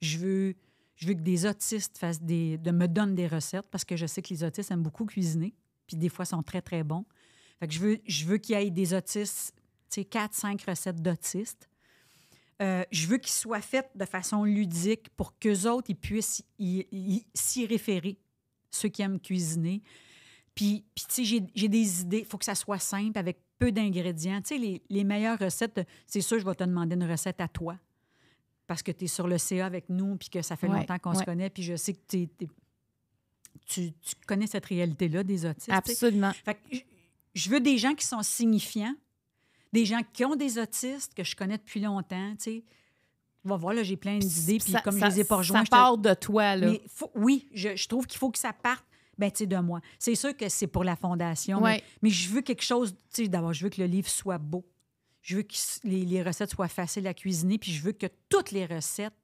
Je veux je veux que des autistes fassent des, de me donnent des recettes parce que je sais que les autistes aiment beaucoup cuisiner, puis des fois sont très, très bons. Fait que je veux, je veux qu'il y ait des autistes, tu sais, quatre, 5 recettes d'autistes. Euh, je veux qu'ils soient faites de façon ludique pour qu'eux autres, ils puissent s'y référer, ceux qui aiment cuisiner. Puis, puis tu sais, j'ai des idées. Il faut que ça soit simple, avec peu d'ingrédients. Tu sais, les, meilleures recettes, c'est sûr, je vais te demander une recette à toi parce que tu es sur le CA avec nous, puis que ça fait longtemps qu'on se connaît, puis je sais que tu, connais cette réalité-là des autistes. Absolument. Fait que je veux des gens qui sont signifiants, des gens qui ont des autistes que je connais depuis longtemps, tu sais. voir, j'ai plein d'idées, puis comme je les ai pas Ça part de toi, là. Mais oui, je trouve qu'il faut que ça parte ben tu sais, de moi. C'est sûr que c'est pour la fondation, mais, je veux quelque chose, tu sais, d'abord, je veux que le livre soit beau. Je veux que les, recettes soient faciles à cuisiner, puis je veux que toutes les recettes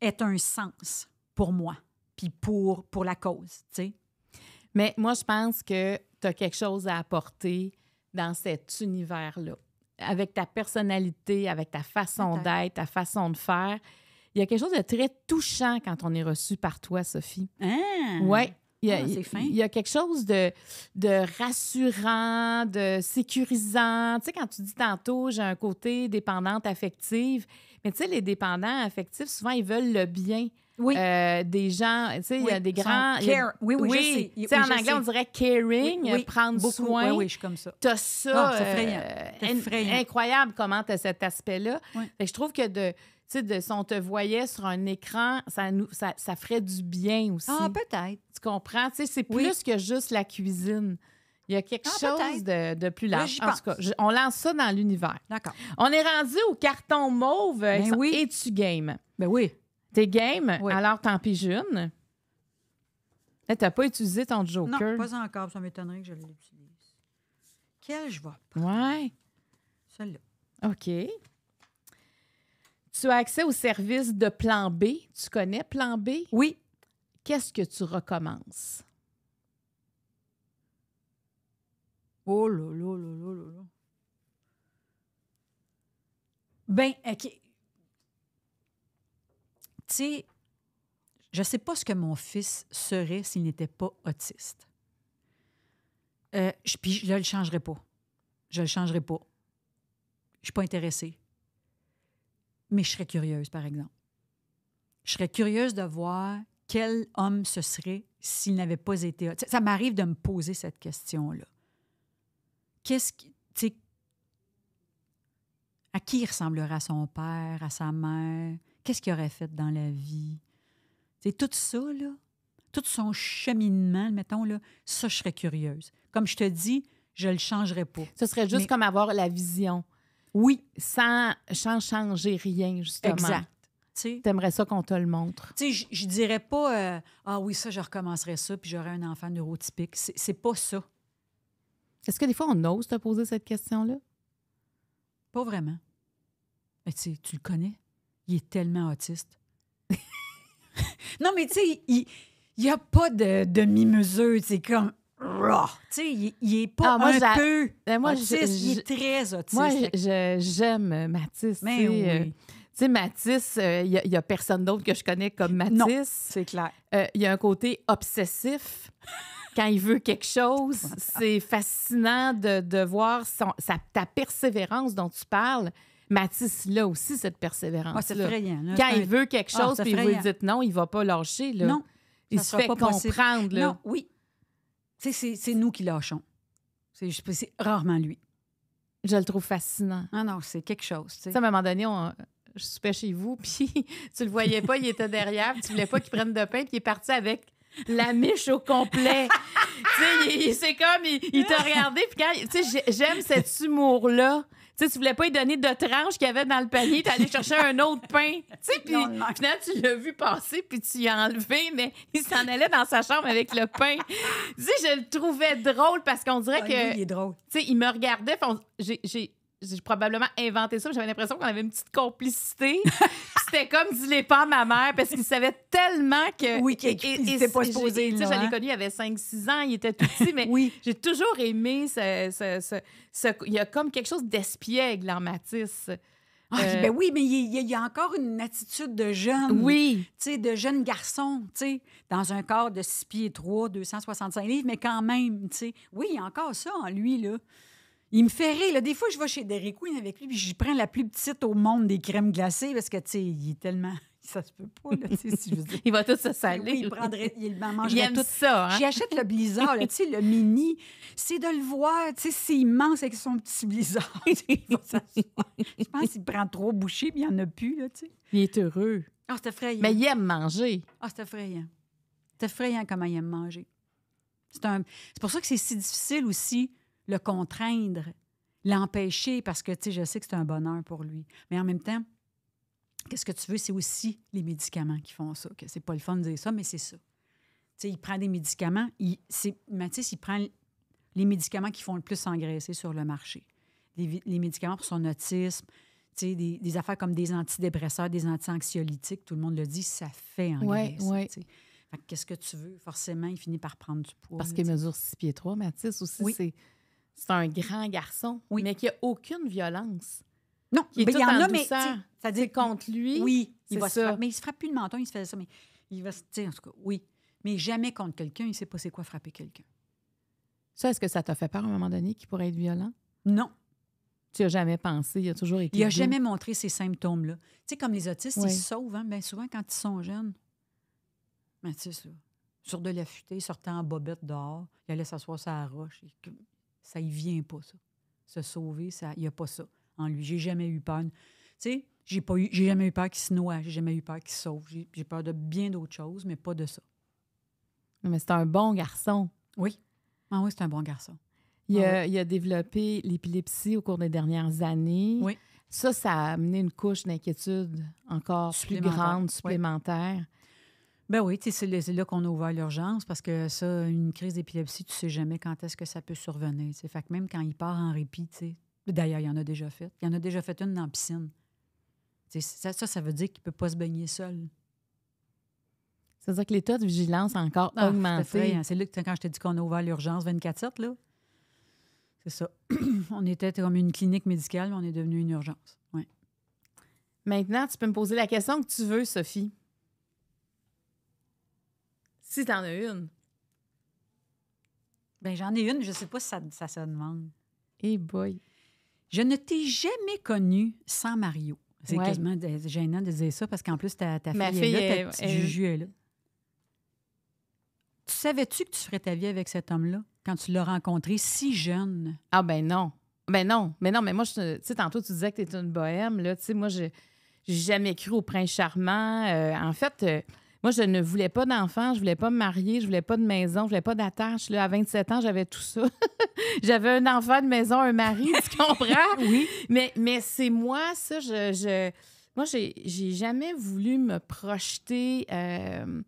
aient un sens pour moi, puis pour, pour la cause, tu sais. Mais moi, je pense que tu as quelque chose à apporter dans cet univers-là. Avec ta personnalité, avec ta façon d'être, ta façon de faire. Il y a quelque chose de très touchant quand on est reçu par toi, Sophie. Ah. Oui, il y, a, ah, il quelque chose de, de rassurant, de sécurisant. Tu sais, quand tu dis tantôt, j'ai un côté dépendante affective, mais tu sais, les dépendants affectifs, souvent, ils veulent le bien. Euh, des gens, tu sais, il y a des grands. oui, oui, je sais. en anglais, on dirait caring, prendre beaucoup, soin. Oui, je suis comme ça. Tu as ça. Ah, c'est euh, Incroyable comment tu as cet aspect-là. Je trouve que de de si on te voyait sur un écran, ça, nous, ça, ferait du bien aussi. Ah, peut-être. Tu comprends? Tu c'est plus que juste la cuisine. Il y a quelque ah, chose de, plus large. en tout cas, on lance ça dans l'univers. D'accord. On est rendu au carton mauve. Ben oui. Et tu game? Ben oui. T'es game? Oui. Alors, tant pis, jeune. Tu eh, t'as pas utilisé ton joker? Non, pas encore. Ça m'étonnerait que je l'utilise. Quel je vois Ouais. Celle-là. OK. Tu as accès au service de Plan B. Tu connais Plan B? Oui. Qu'est-ce que tu recommences? Oh là là là là là là. Ben, OK. Tu sais, je sais pas ce que mon fils serait s'il n'était pas autiste. Euh, je, puis je ne le changerai pas. Je le changerai pas. Je suis pas intéressée mais je serais curieuse, par exemple. Je serais curieuse de voir quel homme ce serait s'il n'avait pas été. ça m'arrive de me poser cette question-là. Qu'est-ce qui. À qui ressemblera son père, à sa mère? Qu'est-ce qu'il aurait fait dans la vie? c'est tout ça, là, tout son cheminement, mettons, là, ça, je serais curieuse. Comme je te dis, je le changerais pas. Ce serait juste comme avoir la vision oui, sans, changer rien, justement. Exact. Tu aimerais ça qu'on te le montre. Je, je dirais pas euh, Ah oui, ça, je recommencerais ça, puis j'aurais un enfant neurotypique. C'est pas ça. Est-ce que des fois, on ose te poser cette question-là? Pas vraiment. Mais tu le connais. Il est tellement autiste. non, mais tu sais, il n'y a pas de demi-mesure. C'est comme il, il est pas ah, un peu ben, autiste, il est très autiste. Moi, j'aime euh, Matisse. Ben Mais euh, oui. tu sais, Matisse, euh, il n'y a, personne d'autre que je connais comme Matisse. c'est clair. Il y a un côté obsessif. Quand il veut quelque chose, c'est fascinant de, de voir son, sa, ta persévérance dont tu parles. Matisse, là aussi, cette persévérance. Ouais, c'est Quand ah, il veut quelque chose, puis vous lui dites non, il ne va pas lâcher. Là. Non. Il se fait comprendre. Là. Non, oui, c'est nous qui lâchons. C'est rarement lui. Je le trouve fascinant. Ah non, c'est quelque chose. à un moment donné, on, je soupais chez vous, puis tu le voyais pas, il était derrière, puis tu voulais pas qu'il prenne de pain, puis il est parti avec la miche au complet. c'est comme, il, t'a regardé, puis quand, j'aime cet humour-là. Tu sais, tu voulais pas lui donner de tranche qu'il y avait dans le panier, allé chercher un autre pain. Tu sais, puis finalement, tu l'as vu passer, puis tu l'as enlevé, mais il s'en allait dans sa chambre avec le pain. tu sais, je le trouvais drôle parce qu'on dirait ah, que. il est drôle. Tu sais, il me regardait, j'ai j'ai probablement inventé ça, mais j'avais l'impression qu'on avait une petite complicité. c'était comme du les pas ma mère parce qu'il savait tellement que Oui, qu'il n'était pas supposé. Tu sais, hein. connu, il avait 5 6 ans, il était tout petit, mais j'ai toujours aimé ce, il y a comme quelque chose d'espiègle en Matisse. Ah, euh, ben oui, mais il y, a encore une attitude de jeune. Tu sais, de jeune garçon, tu sais, dans un corps de 6 pieds 3, 265 livres, mais quand même, tu sais. Oui, il y a encore ça en lui, là. Il me fait rire. Des fois, je vais chez Derry Queen avec lui, puis je prends la plus petite au monde des crèmes glacées parce que, tu sais, il est tellement. Ça se peut pas, tu sais, si je veux il va tout se saler. il prendrait, il mangerait tout. ça, hein? J'achète le blizzard, tu sais, le mini. C'est de le voir, tu sais, c'est immense avec son petit blizzard. je pense qu'il prend trop bouché, mais il n'y en a plus, tu sais. Il est heureux. Ah, oh, c'est effrayant. Mais il aime manger. Ah, oh, c'est effrayant. C'est effrayant comment il aime manger. C'est un... pour ça que c'est si difficile aussi le contraindre, l'empêcher parce que, tu sais, je sais que c'est un bonheur pour lui. Mais en même temps, qu'est-ce que tu veux? C'est aussi les médicaments qui font ça. Que c'est pas le fun de dire ça, mais c'est ça. Tu sais, il prend des médicaments. Mathis, il prend les médicaments qui font le plus engraisser sur le marché. Les, médicaments pour son autisme, des, des, affaires comme des antidépresseurs, des anti-anxiolytiques, tout le monde le dit, ça fait engraisser. Ouais, Qu'est-ce que tu veux? Forcément, il finit par prendre du poids. Parce qu'il mesure 6 pieds 3, Mathis, aussi, c'est c'est un grand garçon, oui. mais qui a aucune violence. Non, il est ben, y en, a, mais ça contre lui. Oui, il va ça. Se mais il se frappe plus le menton, il se fait ça, mais il va se, en tout cas, oui, mais jamais contre quelqu'un, il ne sait pas c'est quoi frapper quelqu'un. Ça, est-ce que ça t'a fait peur à un moment donné qu'il pourrait être violent? Non. Tu n'as jamais pensé, il a toujours été. Il n'a jamais montré ces symptômes-là. Tu sais, comme les autistes, ils se sauvent, hein, souvent quand ils sont jeunes. Mais tu sais ça. Sur de la futée, sortant en bobette dehors, il allait s'asseoir sur la roche ça y vient pas, ça. Se sauver, ça, il n'y a pas ça en lui. J'ai jamais eu peur. Tu sais, j'ai j'ai jamais eu peur qu'il se noie, j'ai jamais eu peur qu'il se sauve. J'ai peur de bien d'autres choses, mais pas de ça. Mais c'est un bon garçon. Oui. Ah oui, c'est un bon garçon. Il, a, ah développé l'épilepsie au cours des dernières années. Oui. Ça, ça a amené une couche d'inquiétude encore plus grande, supplémentaire. Ben oui, c'est là qu'on a ouvert l'urgence parce que ça, une crise d'épilepsie, tu sais jamais quand est-ce que ça peut survenir. C'est Fait que même quand il part en répit, d'ailleurs, il y en a déjà fait. Il y en a déjà fait une dans piscine. Ça, ça, veut dire qu'il ne peut pas se baigner seul. C'est-à-dire que l'état de vigilance a encore ah, augmenté. Hein. C'est là que quand je t'ai dit qu'on a ouvert l'urgence 24-7, là. C'est ça. on était comme une clinique médicale, mais on est devenu une urgence. Ouais. Maintenant, tu peux me poser la question que tu veux, Sophie. Si t'en as une. Ben j'en ai une, je sais pas si ça, se demande. Hey boy. Je ne t'ai jamais connue sans Mario. C'est quasiment gênant de dire ça parce qu'en plus, ta, fille, est là, est là. Tu savais-tu que tu ferais ta vie avec cet homme-là quand tu l'as rencontré si jeune? Ah ben non. Ben non. Mais non, mais moi, tu sais, tantôt, tu disais que tu étais une bohème. Là, tu sais, moi, j'ai jamais cru au prince charmant. Euh, en fait... Euh, moi, je ne voulais pas d'enfant, je voulais pas me marier, je voulais pas de maison, je voulais pas d'attache. à 27 ans, j'avais tout ça. j'avais un enfant de maison, un mari, tu comprends? oui. Mais, mais c'est moi, ça, je... je... Moi, j'ai jamais voulu me projeter euh,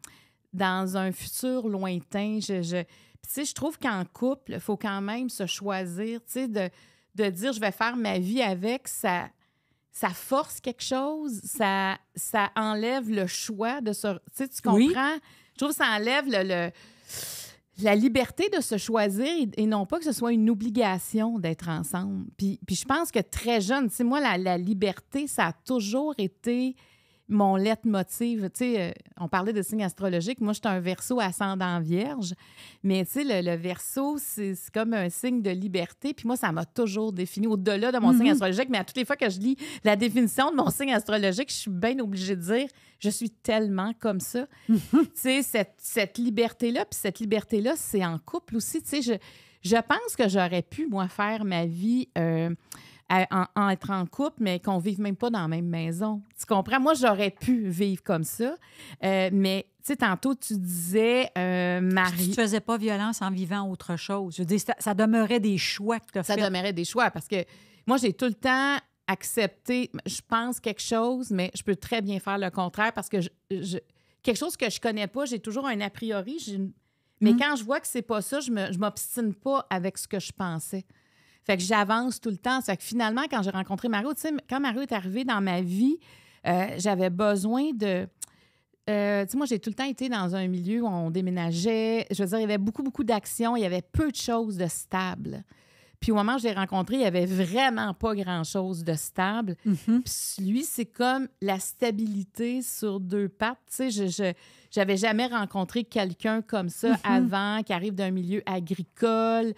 dans un futur lointain. Je, je... je trouve qu'en couple, il faut quand même se choisir, tu sais, de, de dire je vais faire ma vie avec, ça ça force quelque chose, ça, ça enlève le choix de se. Tu tu comprends? Je trouve que ça enlève le, la liberté de se choisir et, non pas que ce soit une obligation d'être ensemble. Puis, je pense que très jeune, c'est moi, la, la liberté, ça a toujours été mon lettre motive. Tu sais, euh, on parlait de signes astrologiques. Moi, je suis un verso ascendant vierge, mais tu sais, le, verso, c'est comme un signe de liberté. Puis moi, ça m'a toujours défini au-delà de mon signe mm-hmm. astrologique. Mais à toutes les fois que je lis la définition de mon signe astrologique, je suis bien obligée de dire je suis tellement comme ça. Mm-hmm. Tu sais, cette, liberté-là, puis cette liberté-là, c'est en couple aussi. Tu sais, je, pense que j'aurais pu, moi, faire ma vie. Euh, en, être en couple, mais qu'on vive même pas dans la même maison. Tu comprends? Moi, j'aurais pu vivre comme ça, euh, mais tu sais, tantôt, tu disais, euh, Marie. Tu faisais pas violence en vivant autre chose. Je veux dire, ça, demeurait des choix que tu as ça fait. Ça demeurait des choix parce que moi, j'ai tout le temps accepté, je pense quelque chose, mais je peux très bien faire le contraire parce que quelque chose que je connais pas, j'ai toujours un a priori. Mais mm. quand je vois que c'est pas ça, je m'obstine pas avec ce que je pensais. Fait que j'avance tout le temps. Fait que finalement, quand j'ai rencontré Mario, tu sais, quand Mario est arrivé dans ma vie, euh, j'avais besoin de. Euh, tu sais, moi, j'ai tout le temps été dans un milieu où on déménageait. Je veux dire, il y avait beaucoup, beaucoup d'actions. Il y avait peu de choses de stables. Puis au moment où je l'ai rencontré, il n'y avait vraiment pas grand-chose de stable. Mm-hmm. Puis lui, c'est comme la stabilité sur deux pattes. Tu sais, je, je j'avais jamais rencontré quelqu'un comme ça mhm. avant, qui arrive d'un milieu agricole,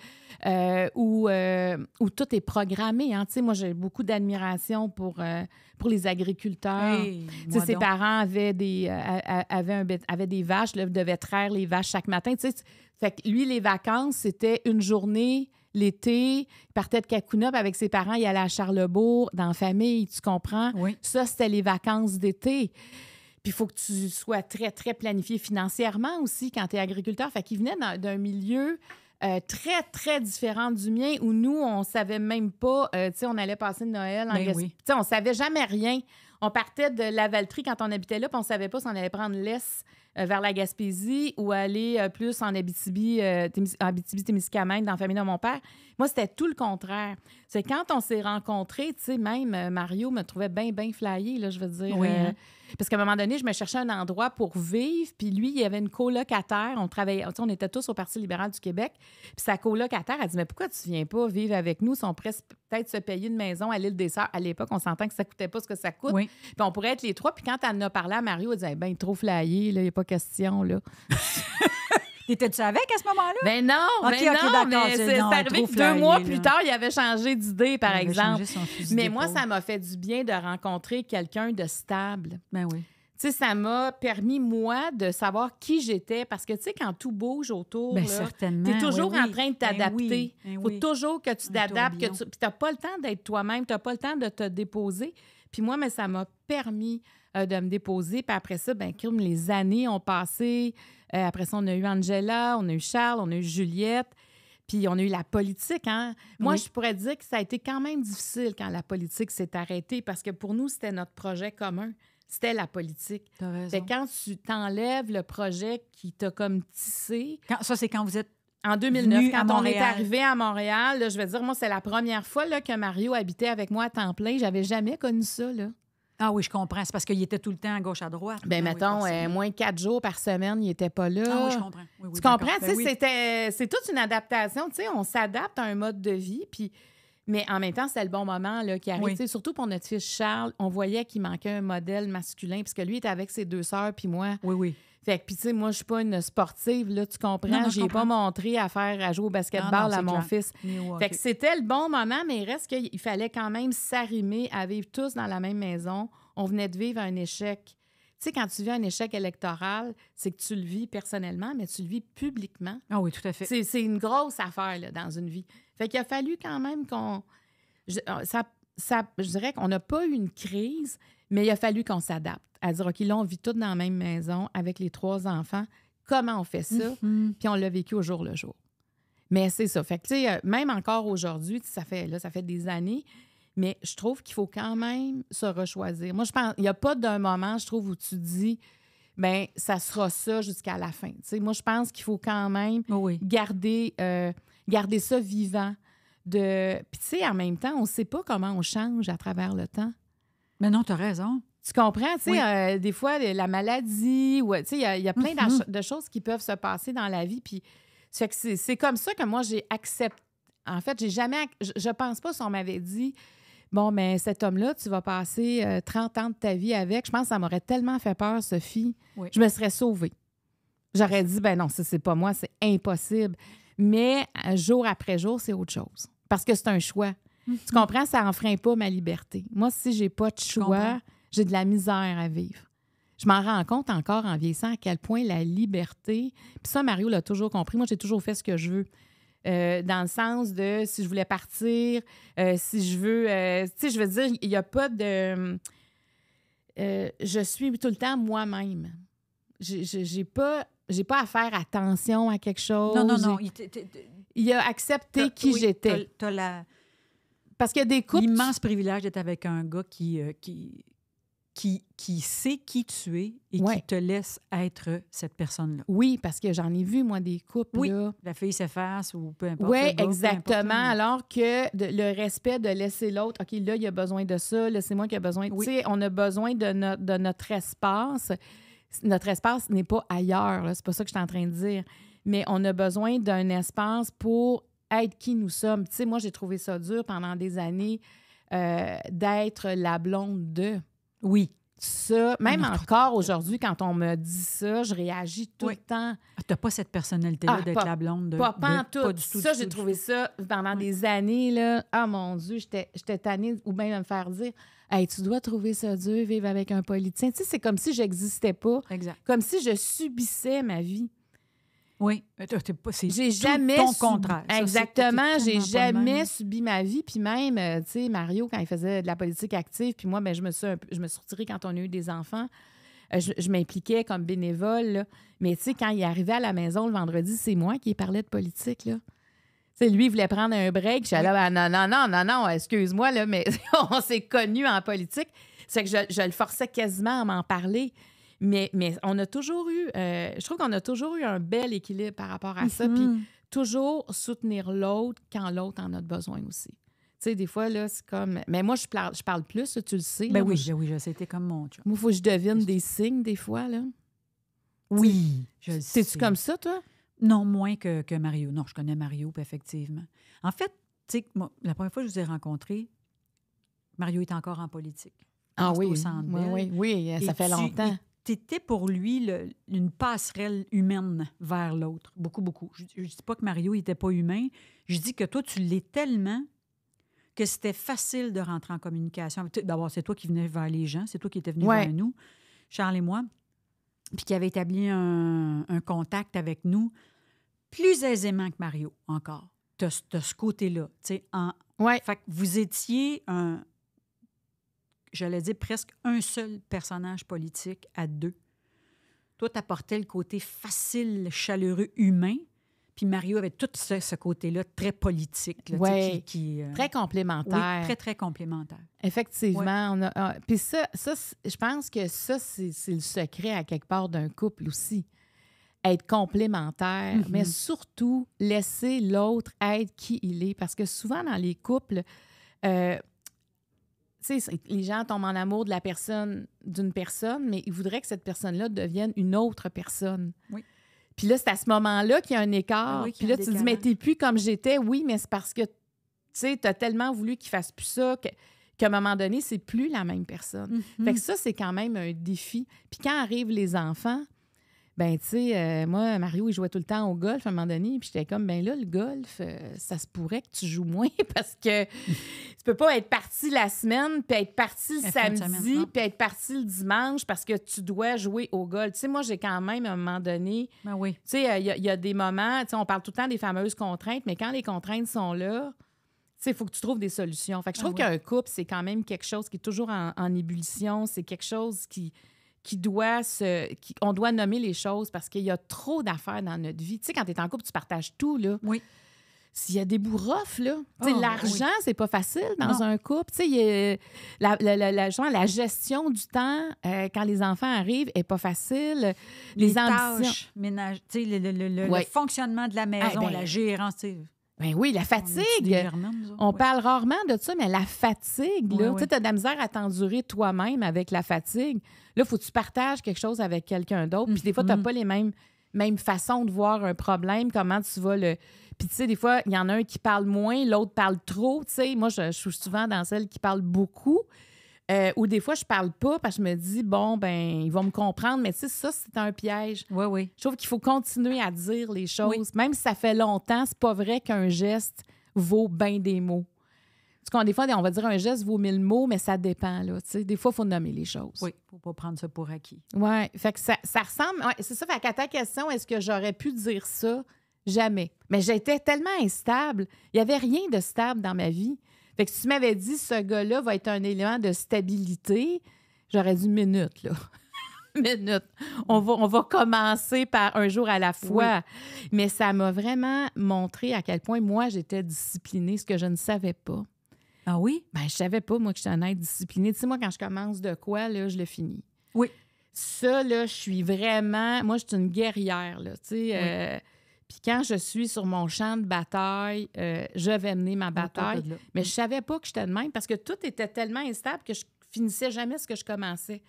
euh, euh, où, tout est programmé. Hein. Moi, j'ai beaucoup d'admiration pour, euh, pour les agriculteurs. sais, ses parents avaient des, avaient, un, avaient des vaches, Ils devaient traire les vaches chaque matin. fait que lui, les vacances, c'était une journée l'été, il partait de Kakuna avec ses parents, il allait à Charlebourg dans la famille, tu comprends? Ça, c'était les vacances d'été. Puis il faut que tu sois très, très planifié financièrement aussi quand tu es agriculteur. Fait qu'il venait d'un milieu euh, très, très différent du mien où nous, on savait même pas, euh, tu sais, on allait passer Noël en ben Gaspésie. Tu sais, on savait jamais rien. On partait de la quand on habitait là, puis on savait pas si on allait prendre l'Est euh, vers la Gaspésie ou aller plus en Abitibi, dans la famille de mon père. Moi, c'était tout le contraire. C'est quand on s'est rencontrés, tu sais, même Mario me trouvait bien, bien flyé, là, je veux dire. Hein? Parce qu'à un moment donné, je me cherchais un endroit pour vivre. Puis lui, il y avait une colocataire. On travaillait, on était tous au Parti libéral du Québec. Puis sa colocataire, elle dit Mais pourquoi tu viens pas vivre avec nous? Si on pourrait peut-être se payer une maison à l'île des Sœurs. À l'époque, on s'entend que ça coûtait pas ce que ça coûte. Puis on pourrait être les trois. Puis quand elle en a parlé à Mario, elle disait Ben, trop flyé, il n'y a pas question, là. T'étais-tu avec à ce moment-là? Ben non, ben non, mais c'est arrivé que deux mois plus tard, il avait changé d'idée, par exemple. Mais moi, ça m'a fait du bien de rencontrer quelqu'un de stable. Ben oui. Tu sais, ça m'a permis, moi, de savoir qui j'étais. Parce que, tu sais, quand tout bouge autour, ben tu es toujours en train de ben t'adapter. Il faut toujours que tu t'adaptes. Tu n'as pas le temps d'être toi-même. Tu n'as pas le temps de te déposer. Puis moi, mais ça m'a permis euh, de me déposer. Puis après ça, ben, les années ont passé. Euh, après ça, on a eu Angela, on a eu Charles, on a eu Juliette. Puis on a eu la politique. Hein. Moi, je pourrais dire que ça a été quand même difficile quand la politique s'est arrêtée parce que pour nous, c'était notre projet commun. C'était la politique. Fait quand tu t'enlèves le projet qui t'a comme tissé. Quand, ça, c'est quand vous êtes en 2009, quand on est arrivé à Montréal, je veux dire, moi, c'est la première fois là, que Mario habitait avec moi à temps plein. J'avais jamais connu ça. Là. Ah oui, je comprends. C'est parce qu'il était tout le temps à gauche, à droite. Bien, ben, ah mettons, euh, moins quatre jours par semaine, il n'était pas là. Ah oui, je comprends. tu comprends? Ben c'était, euh, c'est toute une adaptation. Tu sais, on s'adapte à un mode de vie. Puis, mais en même temps, c'est le bon moment là, qui arrive. Surtout pour notre fils Charles, on voyait qu'il manquait un modèle masculin, puisque lui était avec ses deux sœurs, puis moi. Oui, oui. Fait que, puis tu sais, moi, je suis pas une sportive, là, tu comprends? J'ai pas montré à faire, à jouer au basketball à mon fils. fait que c'était le bon moment, mais il reste qu'il fallait quand même s'arrimer à vivre tous dans la même maison. On venait de vivre un échec. Tu sais, quand tu vis un échec électoral, c'est que tu le vis personnellement, mais tu le vis publiquement. Ah oui, tout à fait. C'est une grosse affaire, là, dans une vie. Fait qu'il a fallu quand même qu'on... Euh, ça, je dirais qu'on n'a pas eu une crise, mais il a fallu qu'on s'adapte à dire, OK, là, on vit tous dans la même maison avec les trois enfants. Comment on fait ça? Mm-hmm. Puis on l'a vécu au jour le jour. Mais c'est ça. Fait que, euh, même encore aujourd'hui, ça fait, là, ça fait des années, mais je trouve qu'il faut quand même se rechoisir. Moi, je pense, il n'y a pas d'un moment, je trouve, où tu dis, ben ça sera ça jusqu'à la fin. moi, je pense qu'il faut quand même garder, euh, garder ça vivant de. Puis, tu sais, en même temps, on ne sait pas comment on change à travers le temps. Mais non, tu as raison. Tu comprends, tu sais, euh, des fois, la maladie, ou, tu sais, il y, a plein mm-hmm. de choses qui peuvent se passer dans la vie. Puis, c'est comme ça que moi, j'ai accepté. En fait, j'ai jamais. Je, ne pense pas si on m'avait dit, bon, mais cet homme-là, tu vas passer 30 euh, ans de ta vie avec. Je pense que ça m'aurait tellement fait peur, Sophie. Je me serais sauvée. J'aurais dit, ben non, ça, c'est pas moi, c'est impossible. Mais euh, jour après jour, c'est autre chose parce que c'est un choix. Tu mhm. comprends? Ça enfreint pas ma liberté. Moi, si j'ai pas de choix, j'ai de la misère à vivre. Je m'en rends compte encore en vieillissant à quel point la liberté. Puis ça, Mario l'a toujours compris. Moi, j'ai toujours fait ce que je veux. Euh, dans le sens de si je voulais partir, euh, si je veux. Euh, tu sais, je veux dire, il n'y a pas de. je suis tout le temps moi-même. J'ai pas j'ai pas à faire attention à quelque chose. Non, non, non il a accepté qui j'étais. Parce qu'il y a des couples. L'immense privilège d'être avec un gars qui, euh, qui, qui, qui, sait qui tu es et qui te laisse être cette personne-là. Oui, parce que j'en ai vu, moi, des couples. Oui, la fille s'efface ou peu importe. Oui, exactement. Alors que le respect de laisser l'autre, OK, là, il a besoin de ça, là, c'est moi qui a besoin Oui. on a besoin de, de notre espace. Notre espace n'est pas ailleurs, c'est pas ça que je suis en train de dire mais on a besoin d'un espace pour être qui nous sommes. Tu sais, moi, j'ai trouvé ça dur pendant des années euh, d'être la blonde de. Oui. Ça, même encore aujourd'hui, quand on me dit ça, je réagis tout le temps. Ah, tu n'as pas cette personnalité-là ah, d'être la blonde de. Pas, pas, du tout. Ça, j'ai trouvé ça pendant des années. Là. Ah mon Dieu, j'étais tannée ou bien de me faire dire Hey, tu dois trouver ça dur, vivre avec un politicien. Tu sais, c'est comme si j'existais pas. Exact. Comme si je subissais ma vie. Oui, c'est j'ai jamais ton contraire. Exactement, j'ai jamais subi ma vie. Puis même, euh, tu sais, Mario, quand il faisait de la politique active, puis moi, ben, je, me suis je me suis retirée quand on a eu des enfants. Euh, je, m'impliquais comme bénévole. Mais tu sais, quand il arrivait à la maison le vendredi, c'est moi qui parlais de politique. Là. lui, il voulait prendre un break. Je suis ben, non, non, non, non, non, excuse-moi, mais on s'est connus en politique. C'est que je, le forçais quasiment à m'en parler. Mais, on a toujours eu, euh, je trouve qu'on a toujours eu un bel équilibre par rapport à ça. Mhm. Puis toujours soutenir l'autre quand l'autre en a besoin aussi. Tu sais, des fois, là, c'est comme. Mais moi, je parle, je parle plus, tu le sais. Ben oui, je... oui, comme mon truc il faut que je devine des signes, des fois, là. Oui, je le sais. tu comme ça, toi? Non, moins que, Mario. Non, je connais Mario, effectivement. En fait, tu sais, la première fois que je vous ai rencontré, Mario est encore en politique. Ah oui. oui, oui, ça fait longtemps étais pour lui une passerelle humaine vers l'autre, beaucoup, beaucoup. Je ne dis pas que Mario n'était pas humain, je dis que toi, tu l'es tellement que c'était facile de rentrer en communication. D'abord, c'est toi qui venais vers les gens, c'est toi qui étais venu vers nous, Charles et moi, puis qui avait établi un, contact avec nous plus aisément que Mario encore. De, de ce côté-là. En... Ouais. Fait que vous étiez un, j'allais dire presque un seul personnage politique à deux. Toi, t'apportais le côté facile, chaleureux, humain. Puis Mario avait tout ce, côté-là très politique. Euh, très complémentaire. Oui, très, très complémentaire. Effectivement. Ah, puis ça, ça je pense que ça, c'est le secret à quelque part d'un couple aussi. Être complémentaire, mm-hmm. mais surtout laisser l'autre être qui il est. Parce que souvent dans les couples, euh, les gens tombent en amour de la personne, d'une personne, mais ils voudraient que cette personne-là devienne une autre personne. Puis là, c'est à ce moment-là qu'il y a un écart. puis là, tu te dis, mais t'es plus comme j'étais. Oui, mais c'est parce que, tu sais, t'as tellement voulu qu'il fasse plus ça qu'à un moment donné, c'est plus la même personne. Mm-hmm. ça, c'est quand même un défi. Puis quand arrivent les enfants, ben tu sais, euh, moi, Mario, il jouait tout le temps au golf à un moment donné, puis j'étais comme, ben là, le golf, euh, ça se pourrait que tu joues moins parce que tu peux pas être parti la semaine, puis être parti le samedi, puis être parti le dimanche parce que tu dois jouer au golf. Tu sais, moi, j'ai quand même, à un moment donné, ben oui. tu sais, euh, il y, a des moments, tu sais, on parle tout le temps des fameuses contraintes, mais quand les contraintes sont là, il faut que tu trouves des solutions. Fait que je ben trouve qu'un couple, c'est quand même quelque chose qui est toujours en ébullition. C'est quelque chose qui, qui doit se. on doit nommer les choses parce qu'il y a trop d'affaires dans notre vie. Tu sais, quand tu es en couple, tu partages tout, là. Oui. S'il y a des bourreaux, là. Oh, l'argent, c'est pas facile dans un couple. Tu sais, la, la, gestion du temps euh, quand les enfants arrivent est pas facile. Les, tâches le, fonctionnement de la ah, maison, ah, la gérance, ben oui, la fatigue. On, parle rarement de ça, mais la fatigue, là, tu as de la misère à t'endurer toi-même avec la fatigue. Là, faut que tu partages quelque chose avec quelqu'un d'autre. Puis des fois, tu n'as mhm. pas les mêmes, façons de voir un problème, comment tu vas le. Puis tu sais, des fois, il y en a un qui parle moins, l'autre parle trop. Tu sais, moi, je, suis souvent dans celle qui parle beaucoup. Euh, ou des fois, je parle pas parce que je me dis, bon, ben, ils vont me comprendre. Mais tu sais, ça, c'est un piège. Oui, oui. Je trouve qu'il faut continuer à dire les choses. Même si ça fait longtemps, c'est pas vrai qu'un geste vaut bien des mots. Parce des fois, on va dire un geste vaut mille mots, mais ça dépend. Là, des fois, il faut nommer les choses. Oui, il ne faut pas prendre ça pour acquis. Oui, fait que ça, ressemble. Ouais, c'est ça, fait qu'à ta question, est-ce que j'aurais pu dire ça? Jamais. Mais j'étais tellement instable. Il n'y avait rien de stable dans ma vie. Fait que si tu m'avais dit ce gars-là va être un élément de stabilité, j'aurais dit minute, là. minute. On va, on va commencer par un jour à la fois. Mais ça m'a vraiment montré à quel point moi, j'étais disciplinée, ce que je ne savais pas. Ah oui? Ben, je savais pas, moi, que j'étais un être disciplinée. Tu sais, moi, quand je commence de quoi, là, je le finis. Oui. Ça, là, je suis vraiment... Moi, je suis une guerrière, là, tu sais. Euh, puis quand je suis sur mon champ de bataille, euh, je vais mener ma bataille. mais je savais pas que j'étais de même parce que tout était tellement instable que je finissais jamais ce que je commençais.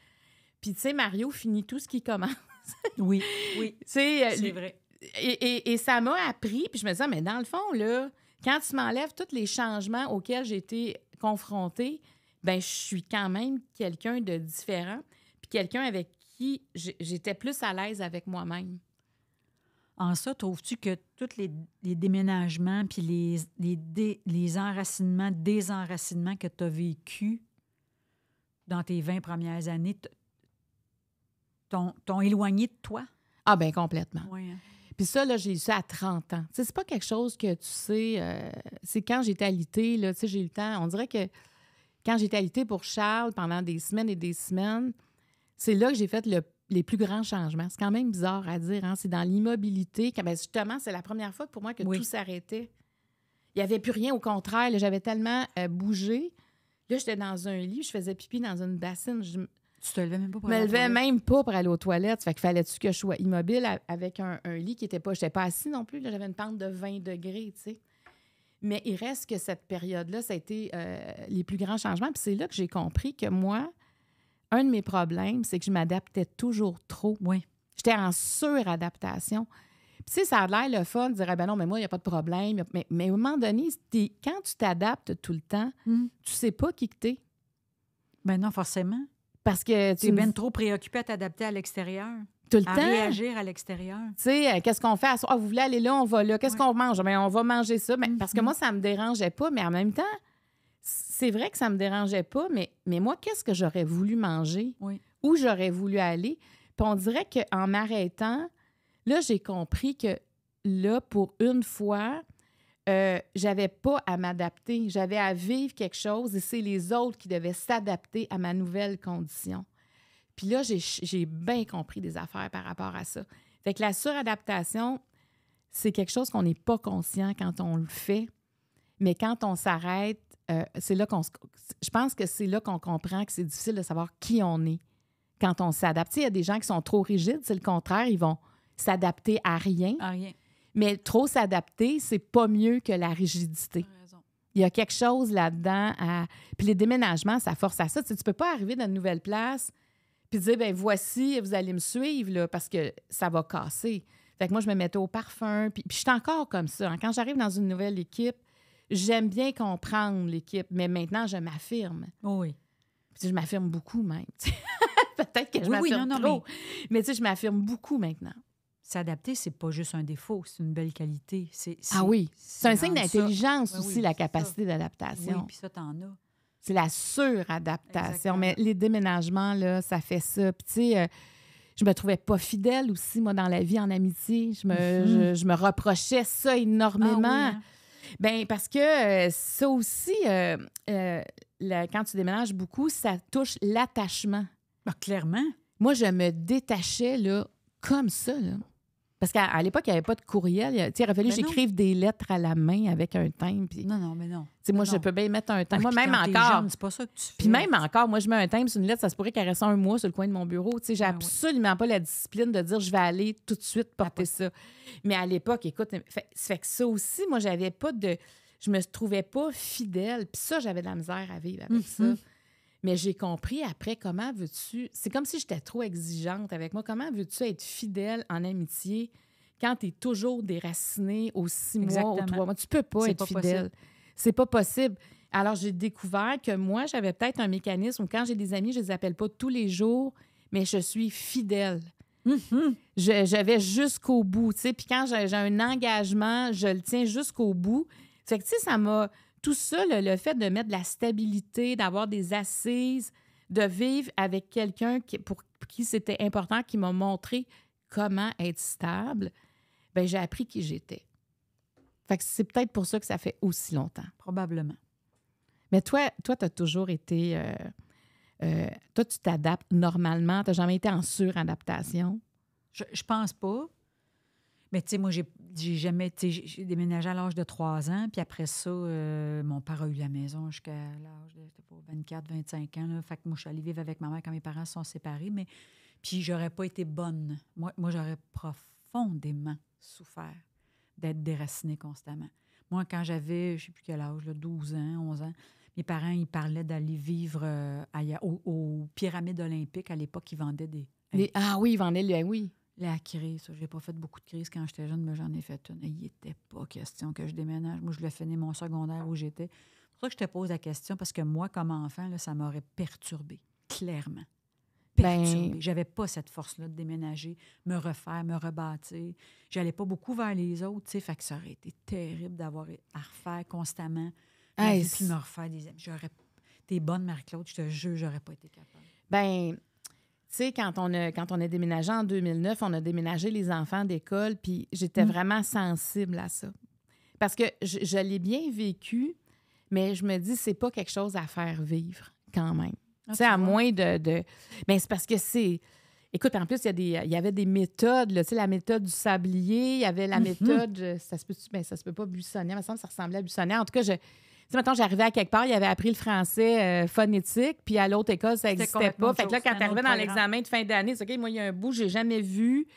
Puis tu sais, Mario finit tout ce qu'il commence. oui, oui. Euh, C'est vrai. Et, ça m'a appris, puis je me disais, mais dans le fond, là, quand tu m'enlèves tous les changements auxquels j'ai été confrontée, ben je suis quand même quelqu'un de différent, puis quelqu'un avec qui j'étais plus à l'aise avec moi-même. En ça, trouves-tu que tous les, déménagements puis les, les, les, enracinements, désenracinements que tu as vécu dans tes 20 premières années t'ont éloigné de toi? Ah, bien, complètement. Oui, hein. Puis ça, là, j'ai eu ça à 30 ans. c'est pas quelque chose que tu sais. Euh, c'est quand j'étais alitée, là, tu sais, j'ai eu le temps. On dirait que quand j'étais alitée pour Charles pendant des semaines et des semaines, c'est là que j'ai fait le les plus grands changements. C'est quand même bizarre à dire. Hein? C'est dans l'immobilité. Ben, justement, c'est la première fois pour moi que tout s'arrêtait. Il n'y avait plus rien. Au contraire, j'avais tellement euh, bougé. Là, j'étais dans un lit, je faisais pipi dans une bassine. Je... Tu te levais même pas pour aller me levais même pas pour aller aux toilettes. Fait qu'il fallait que je sois immobile avec un, lit qui n'était pas... Je pas assis non plus. J'avais une pente de 20 degrés, tu sais. Mais il reste que cette période-là, ça a été euh, les plus grands changements. Puis c'est là que j'ai compris que moi, un de mes problèmes, c'est que je m'adaptais toujours trop. Oui. J'étais en suradaptation. Puis, tu sais, ça a l'air le fun de dire, ah ben non, mais moi, il n'y a pas de problème. Mais, mais au moment donné, quand tu t'adaptes tout le temps, tu hmm. tu sais pas qui que t'es. Ben non, forcément. Parce que tu es bien trop préoccupé à t'adapter à l'extérieur. Tout le à temps. réagir à l'extérieur. Tu sais, euh, qu'est-ce qu'on fait? Ah, vous voulez aller là, on va là. Qu'est-ce qu'on mange? Mais ben, on va manger ça. Ben, hmm, parce que hmm. moi, ça ne me dérangeait pas, mais en même temps, c'est vrai que ça me dérangeait pas, mais, mais moi, qu'est-ce que j'aurais voulu manger? Où j'aurais voulu aller? Puis on dirait qu'en m'arrêtant, là, j'ai compris que là, pour une fois, euh, j'avais pas à m'adapter. J'avais à vivre quelque chose et c'est les autres qui devaient s'adapter à ma nouvelle condition. Puis là, j'ai bien compris des affaires par rapport à ça. Fait que la suradaptation, c'est quelque chose qu'on n'est pas conscient quand on le fait. Mais quand on s'arrête euh, c'est là qu'on je pense que c'est là qu'on comprend que c'est difficile de savoir qui on est quand on s'adapte. Il y a des gens qui sont trop rigides, c'est le contraire, ils vont s'adapter à rien. rien. Mais trop s'adapter, c'est pas mieux que la rigidité. Il y a quelque chose là-dedans. Puis les déménagements, ça force à ça. Tu ne peux pas arriver dans une nouvelle place puis dire, ben voici, vous allez me suivre, là, parce que ça va casser. Fait que moi, je me mettais au parfum. Puis, puis je suis encore comme ça. Hein. Quand j'arrive dans une nouvelle équipe, J'aime bien comprendre l'équipe, mais maintenant, je m'affirme. Oh oui. je m'affirme beaucoup même. Peut-être que je m'affirme trop. mais, je m'affirme beaucoup maintenant. S'adapter, c'est pas juste un défaut, c'est une belle qualité. C'est, ah oui. C'est un signe d'intelligence aussi, la capacité d'adaptation. puis ça, t'en as. C'est la suradaptation. Mais les déménagements, là, ça fait ça. Puis tu euh, je me trouvais pas fidèle aussi, moi, dans la vie, en amitié. Je me, mm-hmm. je, me reprochais ça énormément. Ah hein? Bien, parce que euh, ça aussi, euh, euh, quand tu déménages beaucoup, ça touche l'attachement. Ben, clairement. Moi, je me détachais là, comme ça. Là. Parce qu'à l'époque, il n'y avait pas de courriel. Il, aurait fallu que j'écrive des lettres à la main avec un timbre. Non, non, mais non. moi, je peux bien mettre un timbre. Ah, moi, même encore. pas ça que tu Puis même encore, moi, je mets un timbre sur une lettre, ça se pourrait qu'elle reste un mois sur le coin de mon bureau. sais, j'ai ah absolument pas la discipline de dire je vais aller tout de suite porter ça. Mais à l'époque, écoute, fait, fait que ça aussi, moi, j'avais pas de. Je me trouvais pas fidèle. Puis ça, j'avais de la misère à vivre avec mm-hmm. ça. Mais j'ai compris après comment veux-tu. C'est comme si j'étais trop exigeante avec moi. Comment veux-tu être fidèle en amitié quand tu es toujours déraciné aux six mois, aux trois mois? Tu peux pas être fidèle. C'est pas possible. Alors, j'ai découvert que moi, j'avais peut-être un mécanisme quand j'ai des amis, je les appelle pas tous les jours, mais je suis fidèle. Mm-hmm. J'avais je, jusqu'au bout, Puis quand j'ai un engagement, je le tiens jusqu'au bout. Fait que, tu sais, ça m'a tout ça, le, fait de mettre de la stabilité, d'avoir des assises, de vivre avec quelqu'un pour qui c'était important, qui m'a montré comment être stable, ben j'ai appris qui j'étais. Fait que c'est peut-être pour ça que ça fait aussi longtemps. Probablement. Mais toi, toi, tu as toujours été. Euh, euh, toi, tu t'adaptes normalement. Tu n'as jamais été en suradaptation. Je, je pense pas. Mais tu sais, moi, j'ai, jamais. J'ai déménagé à l'âge de 3 ans, puis après ça, euh, mon père a eu la maison jusqu'à l'âge de 24, 25 ans. Fait que moi, je suis allée vivre avec ma mère quand mes parents sont séparés, mais puis j'aurais pas été bonne. Moi, moi j'aurais profondément souffert d'être déracinée constamment. Moi, quand j'avais, je sais plus quel âge, là, 12 ans, 11 ans, mes parents, ils parlaient d'aller vivre à, euh, aux, Pyramides olympiques. À l'époque, ils vendaient des... ah oui, ils vendaient, oui. La crise, j'ai pas fait beaucoup de crises quand j'étais jeune, mais j'en ai fait une. Il était pas question que je déménage. Moi, je voulais finir mon secondaire où j'étais. C'est pour ça que je te pose la question, parce que moi, comme enfant, là, ça m'aurait perturbé, clairement. Ben, J'avais pas cette force-là de déménager, me refaire, me rebâtir. J'allais pas beaucoup vers les autres, tu sais, que ça aurait été terrible d'avoir à refaire constamment, hey, puis me refaire des amis. J'aurais... T'es bonne, Marie-Claude, je te jure, j'aurais pas été capable. Ben, tu sais, quand on, a, quand on a déménagé en 2009, on a déménagé les enfants d'école, puis j'étais mm. vraiment sensible à ça. Parce que je, l'ai bien vécu, mais je me dis, c'est pas quelque chose à faire vivre quand même. Ah, tu sais, à moins de. de... Mais ben, c'est parce que c'est. Écoute, en plus, il y, il y avait des méthodes, tu sais, la méthode du sablier, il y avait la mhm. méthode, ça se peut, ben, ça se peut pas buissonner, me ça ressemblait à buissonner. En tout cas, je, sais, mettons, j'arrivais à quelque part, il avait appris le français euh, phonétique, puis à l'autre école, ça n'existait pas. Fait que là, quand dans l'examen de fin d'année, c'est OK, moi, il y a un bout, j'ai jamais vu.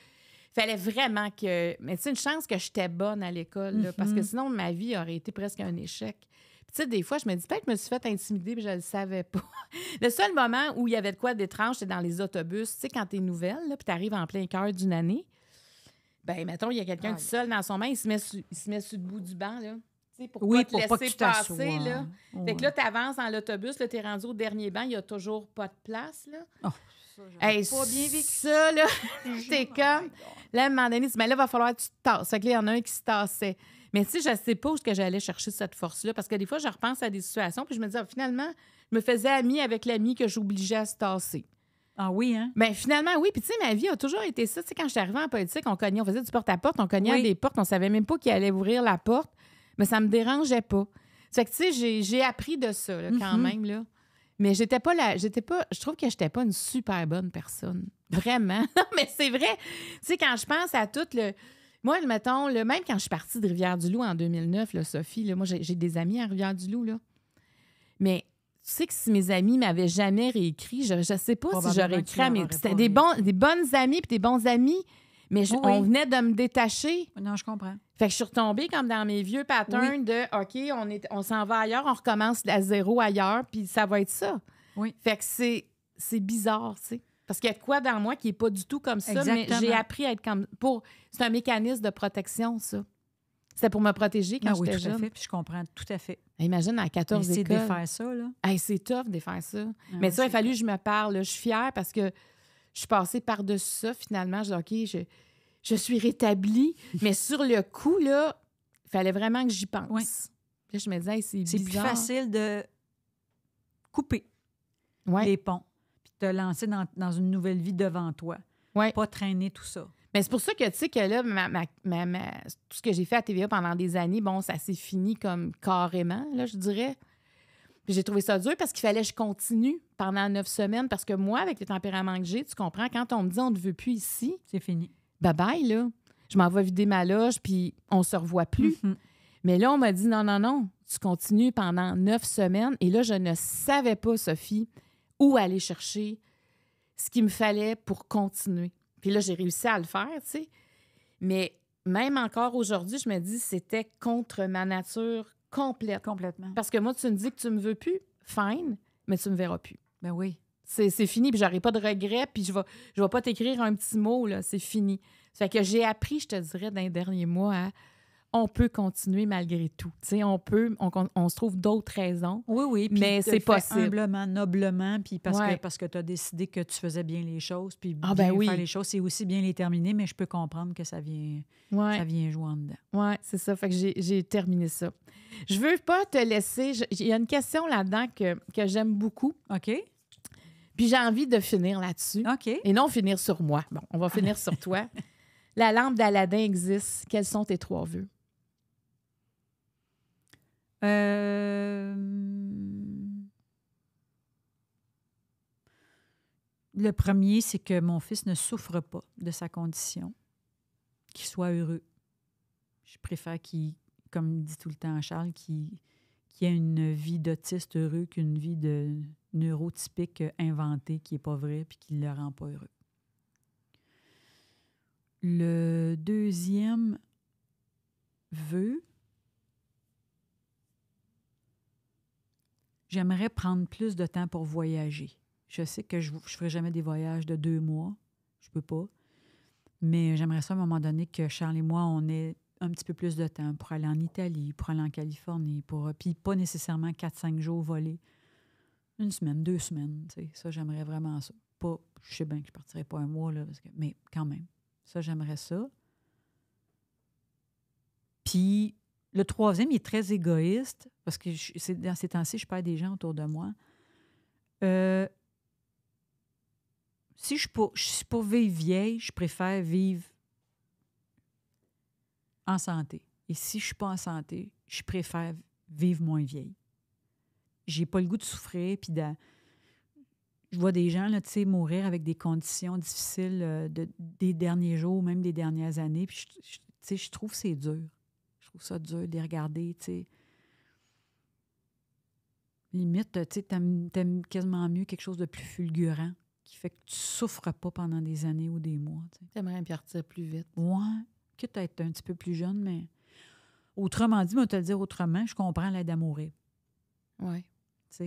Fallait vraiment que. Mais c'est une chance que j'étais bonne à l'école, parce que mhm. sinon, ma vie aurait été presque un échec. Tu sais, des fois, je me dis, peut-être que je me suis fait intimider, mais je le savais pas. le seul moment où il y avait de quoi d'étrange, c'est dans les autobus. Tu sais, quand t'es nouvelle, là, puis arrives en plein cœur d'une année, ben mettons, il y a quelqu'un ah tout seul dans son main il se met, il se met sur le bout du banc, là pour oui, te pour laisser passer. Hein. Fait que là, tu avances dans l'autobus, tu es rendu au dernier banc, il n'y a toujours pas de place. Là. Oh. Ça, pas bien Ça, là, j'étais oh comme... Là, à un moment donné, mais là, il va falloir que tu tasses. Fait que il y en a un qui se tassait. Mais si je ne sais pas où que j'allais chercher cette force-là, parce que des fois, je repense à des situations, puis je me dis, ah, finalement, je me faisais amie avec l'ami que j'obligeais à se tasser. Ah oui, hein? Mais ben, finalement, oui. Puis, tu sais, ma vie a toujours été ça. Tu sais, quand suis arrivée en politique, on cognait, on faisait du porte-à-porte, on cognait des portes, on savait même pas qui allait ouvrir la porte mais ça me dérangeait pas. Fait que, tu sais, j'ai appris de ça, quand mm-hmm. même, là. Mais j'étais pas là, j'étais pas, je trouve que j'étais pas une super bonne personne. Vraiment. mais c'est vrai. Tu sais, quand je pense à tout le. Moi, mettons, le même quand je suis partie de Rivière-du-Loup en 2009, Sophie, moi, j'ai des amis à Rivière-du-Loup, là. Mais tu sais que si mes amis m'avaient jamais réécrit, je ne sais pas si j'aurais écrit à mes. C'était des, bons, des bonnes amies des bons amis, mais on venait de me détacher. Non, je comprends. Fait que je suis retombée comme dans mes vieux patterns de OK, on est on s'en va ailleurs, on recommence à zéro ailleurs, puis ça va être ça. Oui. Fait que c'est, bizarre, tu sais. Parce qu'il y a de quoi dans moi qui n'est pas du tout comme ça, mais j'ai appris à être comme. Pour, c'est un mécanisme de protection, ça. C'était pour me protéger quand ah, oui, tout À fait, puis je comprends tout à fait. Imagine à 14 ans. C'est de faire ça, là. c'est tough de faire ça. Ah mais ça, il a fallu que je me parle. Je suis fière parce que je suis passée par-dessus ça, finalement. Je dis, OK, je je suis rétablie. mais sur le coup, là, il fallait vraiment que j'y pense. je me disais, c'est C'est plus facile de couper ouais. les ponts puis te lancer dans, une nouvelle vie devant toi. Pas traîner tout ça. Mais c'est pour ça que, tu sais, que là, ma, tout ce que j'ai fait à TVA pendant des années, bon, ça s'est fini comme carrément, là, je dirais. J'ai trouvé ça dur parce qu'il fallait que je continue pendant neuf semaines parce que moi, avec le tempérament que j'ai, tu comprends, quand on me dit on ne veut plus ici. C'est fini bye bye, là. Je m'en vais vider ma loge, puis on se revoit plus. Mhm. Mais là, on m'a dit non, non, non, tu continues pendant neuf semaines. Et là, je ne savais pas, Sophie, où aller chercher ce qu'il me fallait pour continuer. Puis là, j'ai réussi à le faire, tu sais. Mais même encore aujourd'hui, je me dis, c'était contre ma nature complète. Complètement. Parce que moi, tu me dis que tu me veux plus, fine, mais tu me verras plus. Ben oui. C'est fini, puis j'aurai pas de regrets, puis je vais, je vais pas t'écrire un petit mot, là, c'est fini. Ça fait que j'ai appris, je te dirais, dans les derniers mois, on peut continuer malgré tout. sais, on peut, on, se trouve d'autres raisons. Oui, oui, mais c'est possible. Humblement, noblement, puis parce que, parce que tu as décidé que tu faisais bien les choses, puis ah, ben bien faire les choses, c'est aussi bien les terminer, mais je peux comprendre que ça vient, ça vient jouer en dedans. Oui, c'est ça. Fait que j'ai terminé ça. Je veux pas te laisser. Il y a une question là-dedans que, que j'aime beaucoup. OK. Puis j'ai envie de finir là-dessus. Et non finir sur moi. Bon, on va finir sur toi. La lampe d'Aladin existe. Quels sont tes trois vœux? Euh, le premier, c'est que mon fils ne souffre pas de sa condition, qu'il soit heureux. Je préfère qu'il, comme dit tout le temps Charles, qu'il ait une vie d'autiste heureux qu'une vie de, neurotypique inventé qui n'est pas vrai puis qui ne le rend pas heureux. Le deuxième vœu, j'aimerais prendre plus de temps pour voyager. Je sais que je ne ferai jamais des voyages de deux mois, je ne peux pas, mais j'aimerais ça à un moment donné que Charles et moi, on ait un petit peu plus de temps pour aller en Italie, pour aller en Californie, pour euh, puis pas nécessairement quatre, cinq jours volés une semaine, deux semaines. sais. Ça, j'aimerais vraiment ça. Pas, je sais bien que je partirai pas un mois, là, mais quand même. Ça, j'aimerais ça. Puis le troisième, il est très égoïste, parce que dans ces temps-ci, je perds des gens autour de moi. Euh, si je suis suis vieille, je préfère vivre en santé. Et si je suis pas en santé, je préfère vivre moins vieille j'ai pas le goût de souffrir, puis Je vois des gens, là, mourir avec des conditions difficiles euh, de, des derniers jours, ou même des dernières années, puis, je, trouve tu trouve c'est dur. Je trouve ça dur de les regarder, tu Limite, tu aimes quasiment mieux quelque chose de plus fulgurant qui fait que tu souffres pas pendant des années ou des mois. Tu aimerais partir plus vite. Oui, que à être un petit peu plus jeune, mais autrement dit, moi, te le dire autrement, je comprends l'aide à mourir. Oui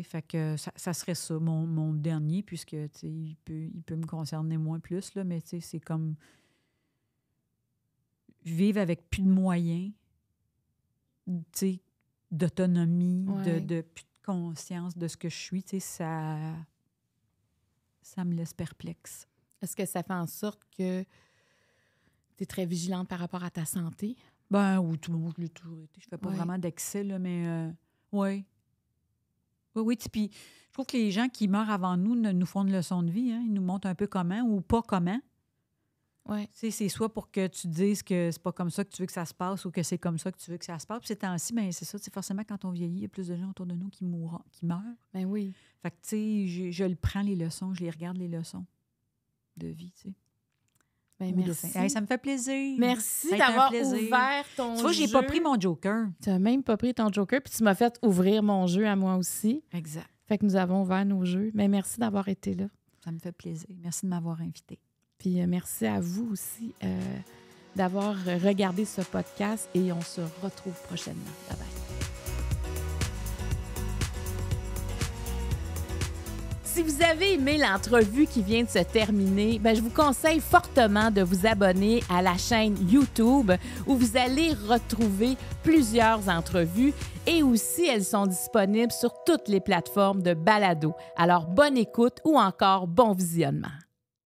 fait que ça, serait ça, mon, mon dernier, puisque il peut, il peut me concerner moins plus, là, mais c'est comme vivre avec plus de moyens, d'autonomie, de, de, plus de conscience de ce que je suis, ça, ça me laisse perplexe. Est-ce que ça fait en sorte que tu es très vigilante par rapport à ta santé? Ben, ou tout le monde, je l'ai toujours Je fais pas vraiment d'excès, mais euh, ouais oui, oui, oui. Puis je trouve que les gens qui meurent avant nous nous font une leçon de vie. Hein. Ils nous montrent un peu comment ou pas comment. Ouais. C'est soit pour que tu dises que c'est pas comme ça que tu veux que ça se passe ou que c'est comme ça que tu veux que ça se passe. Puis ces temps-ci, bien, c'est ça. Forcément, quand on vieillit, il y a plus de gens autour de nous qui, mourront, qui meurent. Ben oui. Fait que, tu sais, je, je le prends, les leçons, je les regarde, les leçons de vie, tu sais. Ben, merci. ça me fait plaisir. Merci d'avoir ouvert ton jeu. Tu vois, j'ai pas pris mon Joker. Tu n'as même pas pris ton Joker, puis tu m'as fait ouvrir mon jeu à moi aussi. Exact. Fait que nous avons ouvert nos jeux. Mais merci d'avoir été là. Ça me fait plaisir. Merci de m'avoir invité. Puis euh, merci à vous aussi euh, d'avoir regardé ce podcast et on se retrouve prochainement. Bye bye. Si vous avez aimé l'entrevue qui vient de se terminer, ben, je vous conseille fortement de vous abonner à la chaîne YouTube où vous allez retrouver plusieurs entrevues et aussi elles sont disponibles sur toutes les plateformes de balado. Alors bonne écoute ou encore bon visionnement.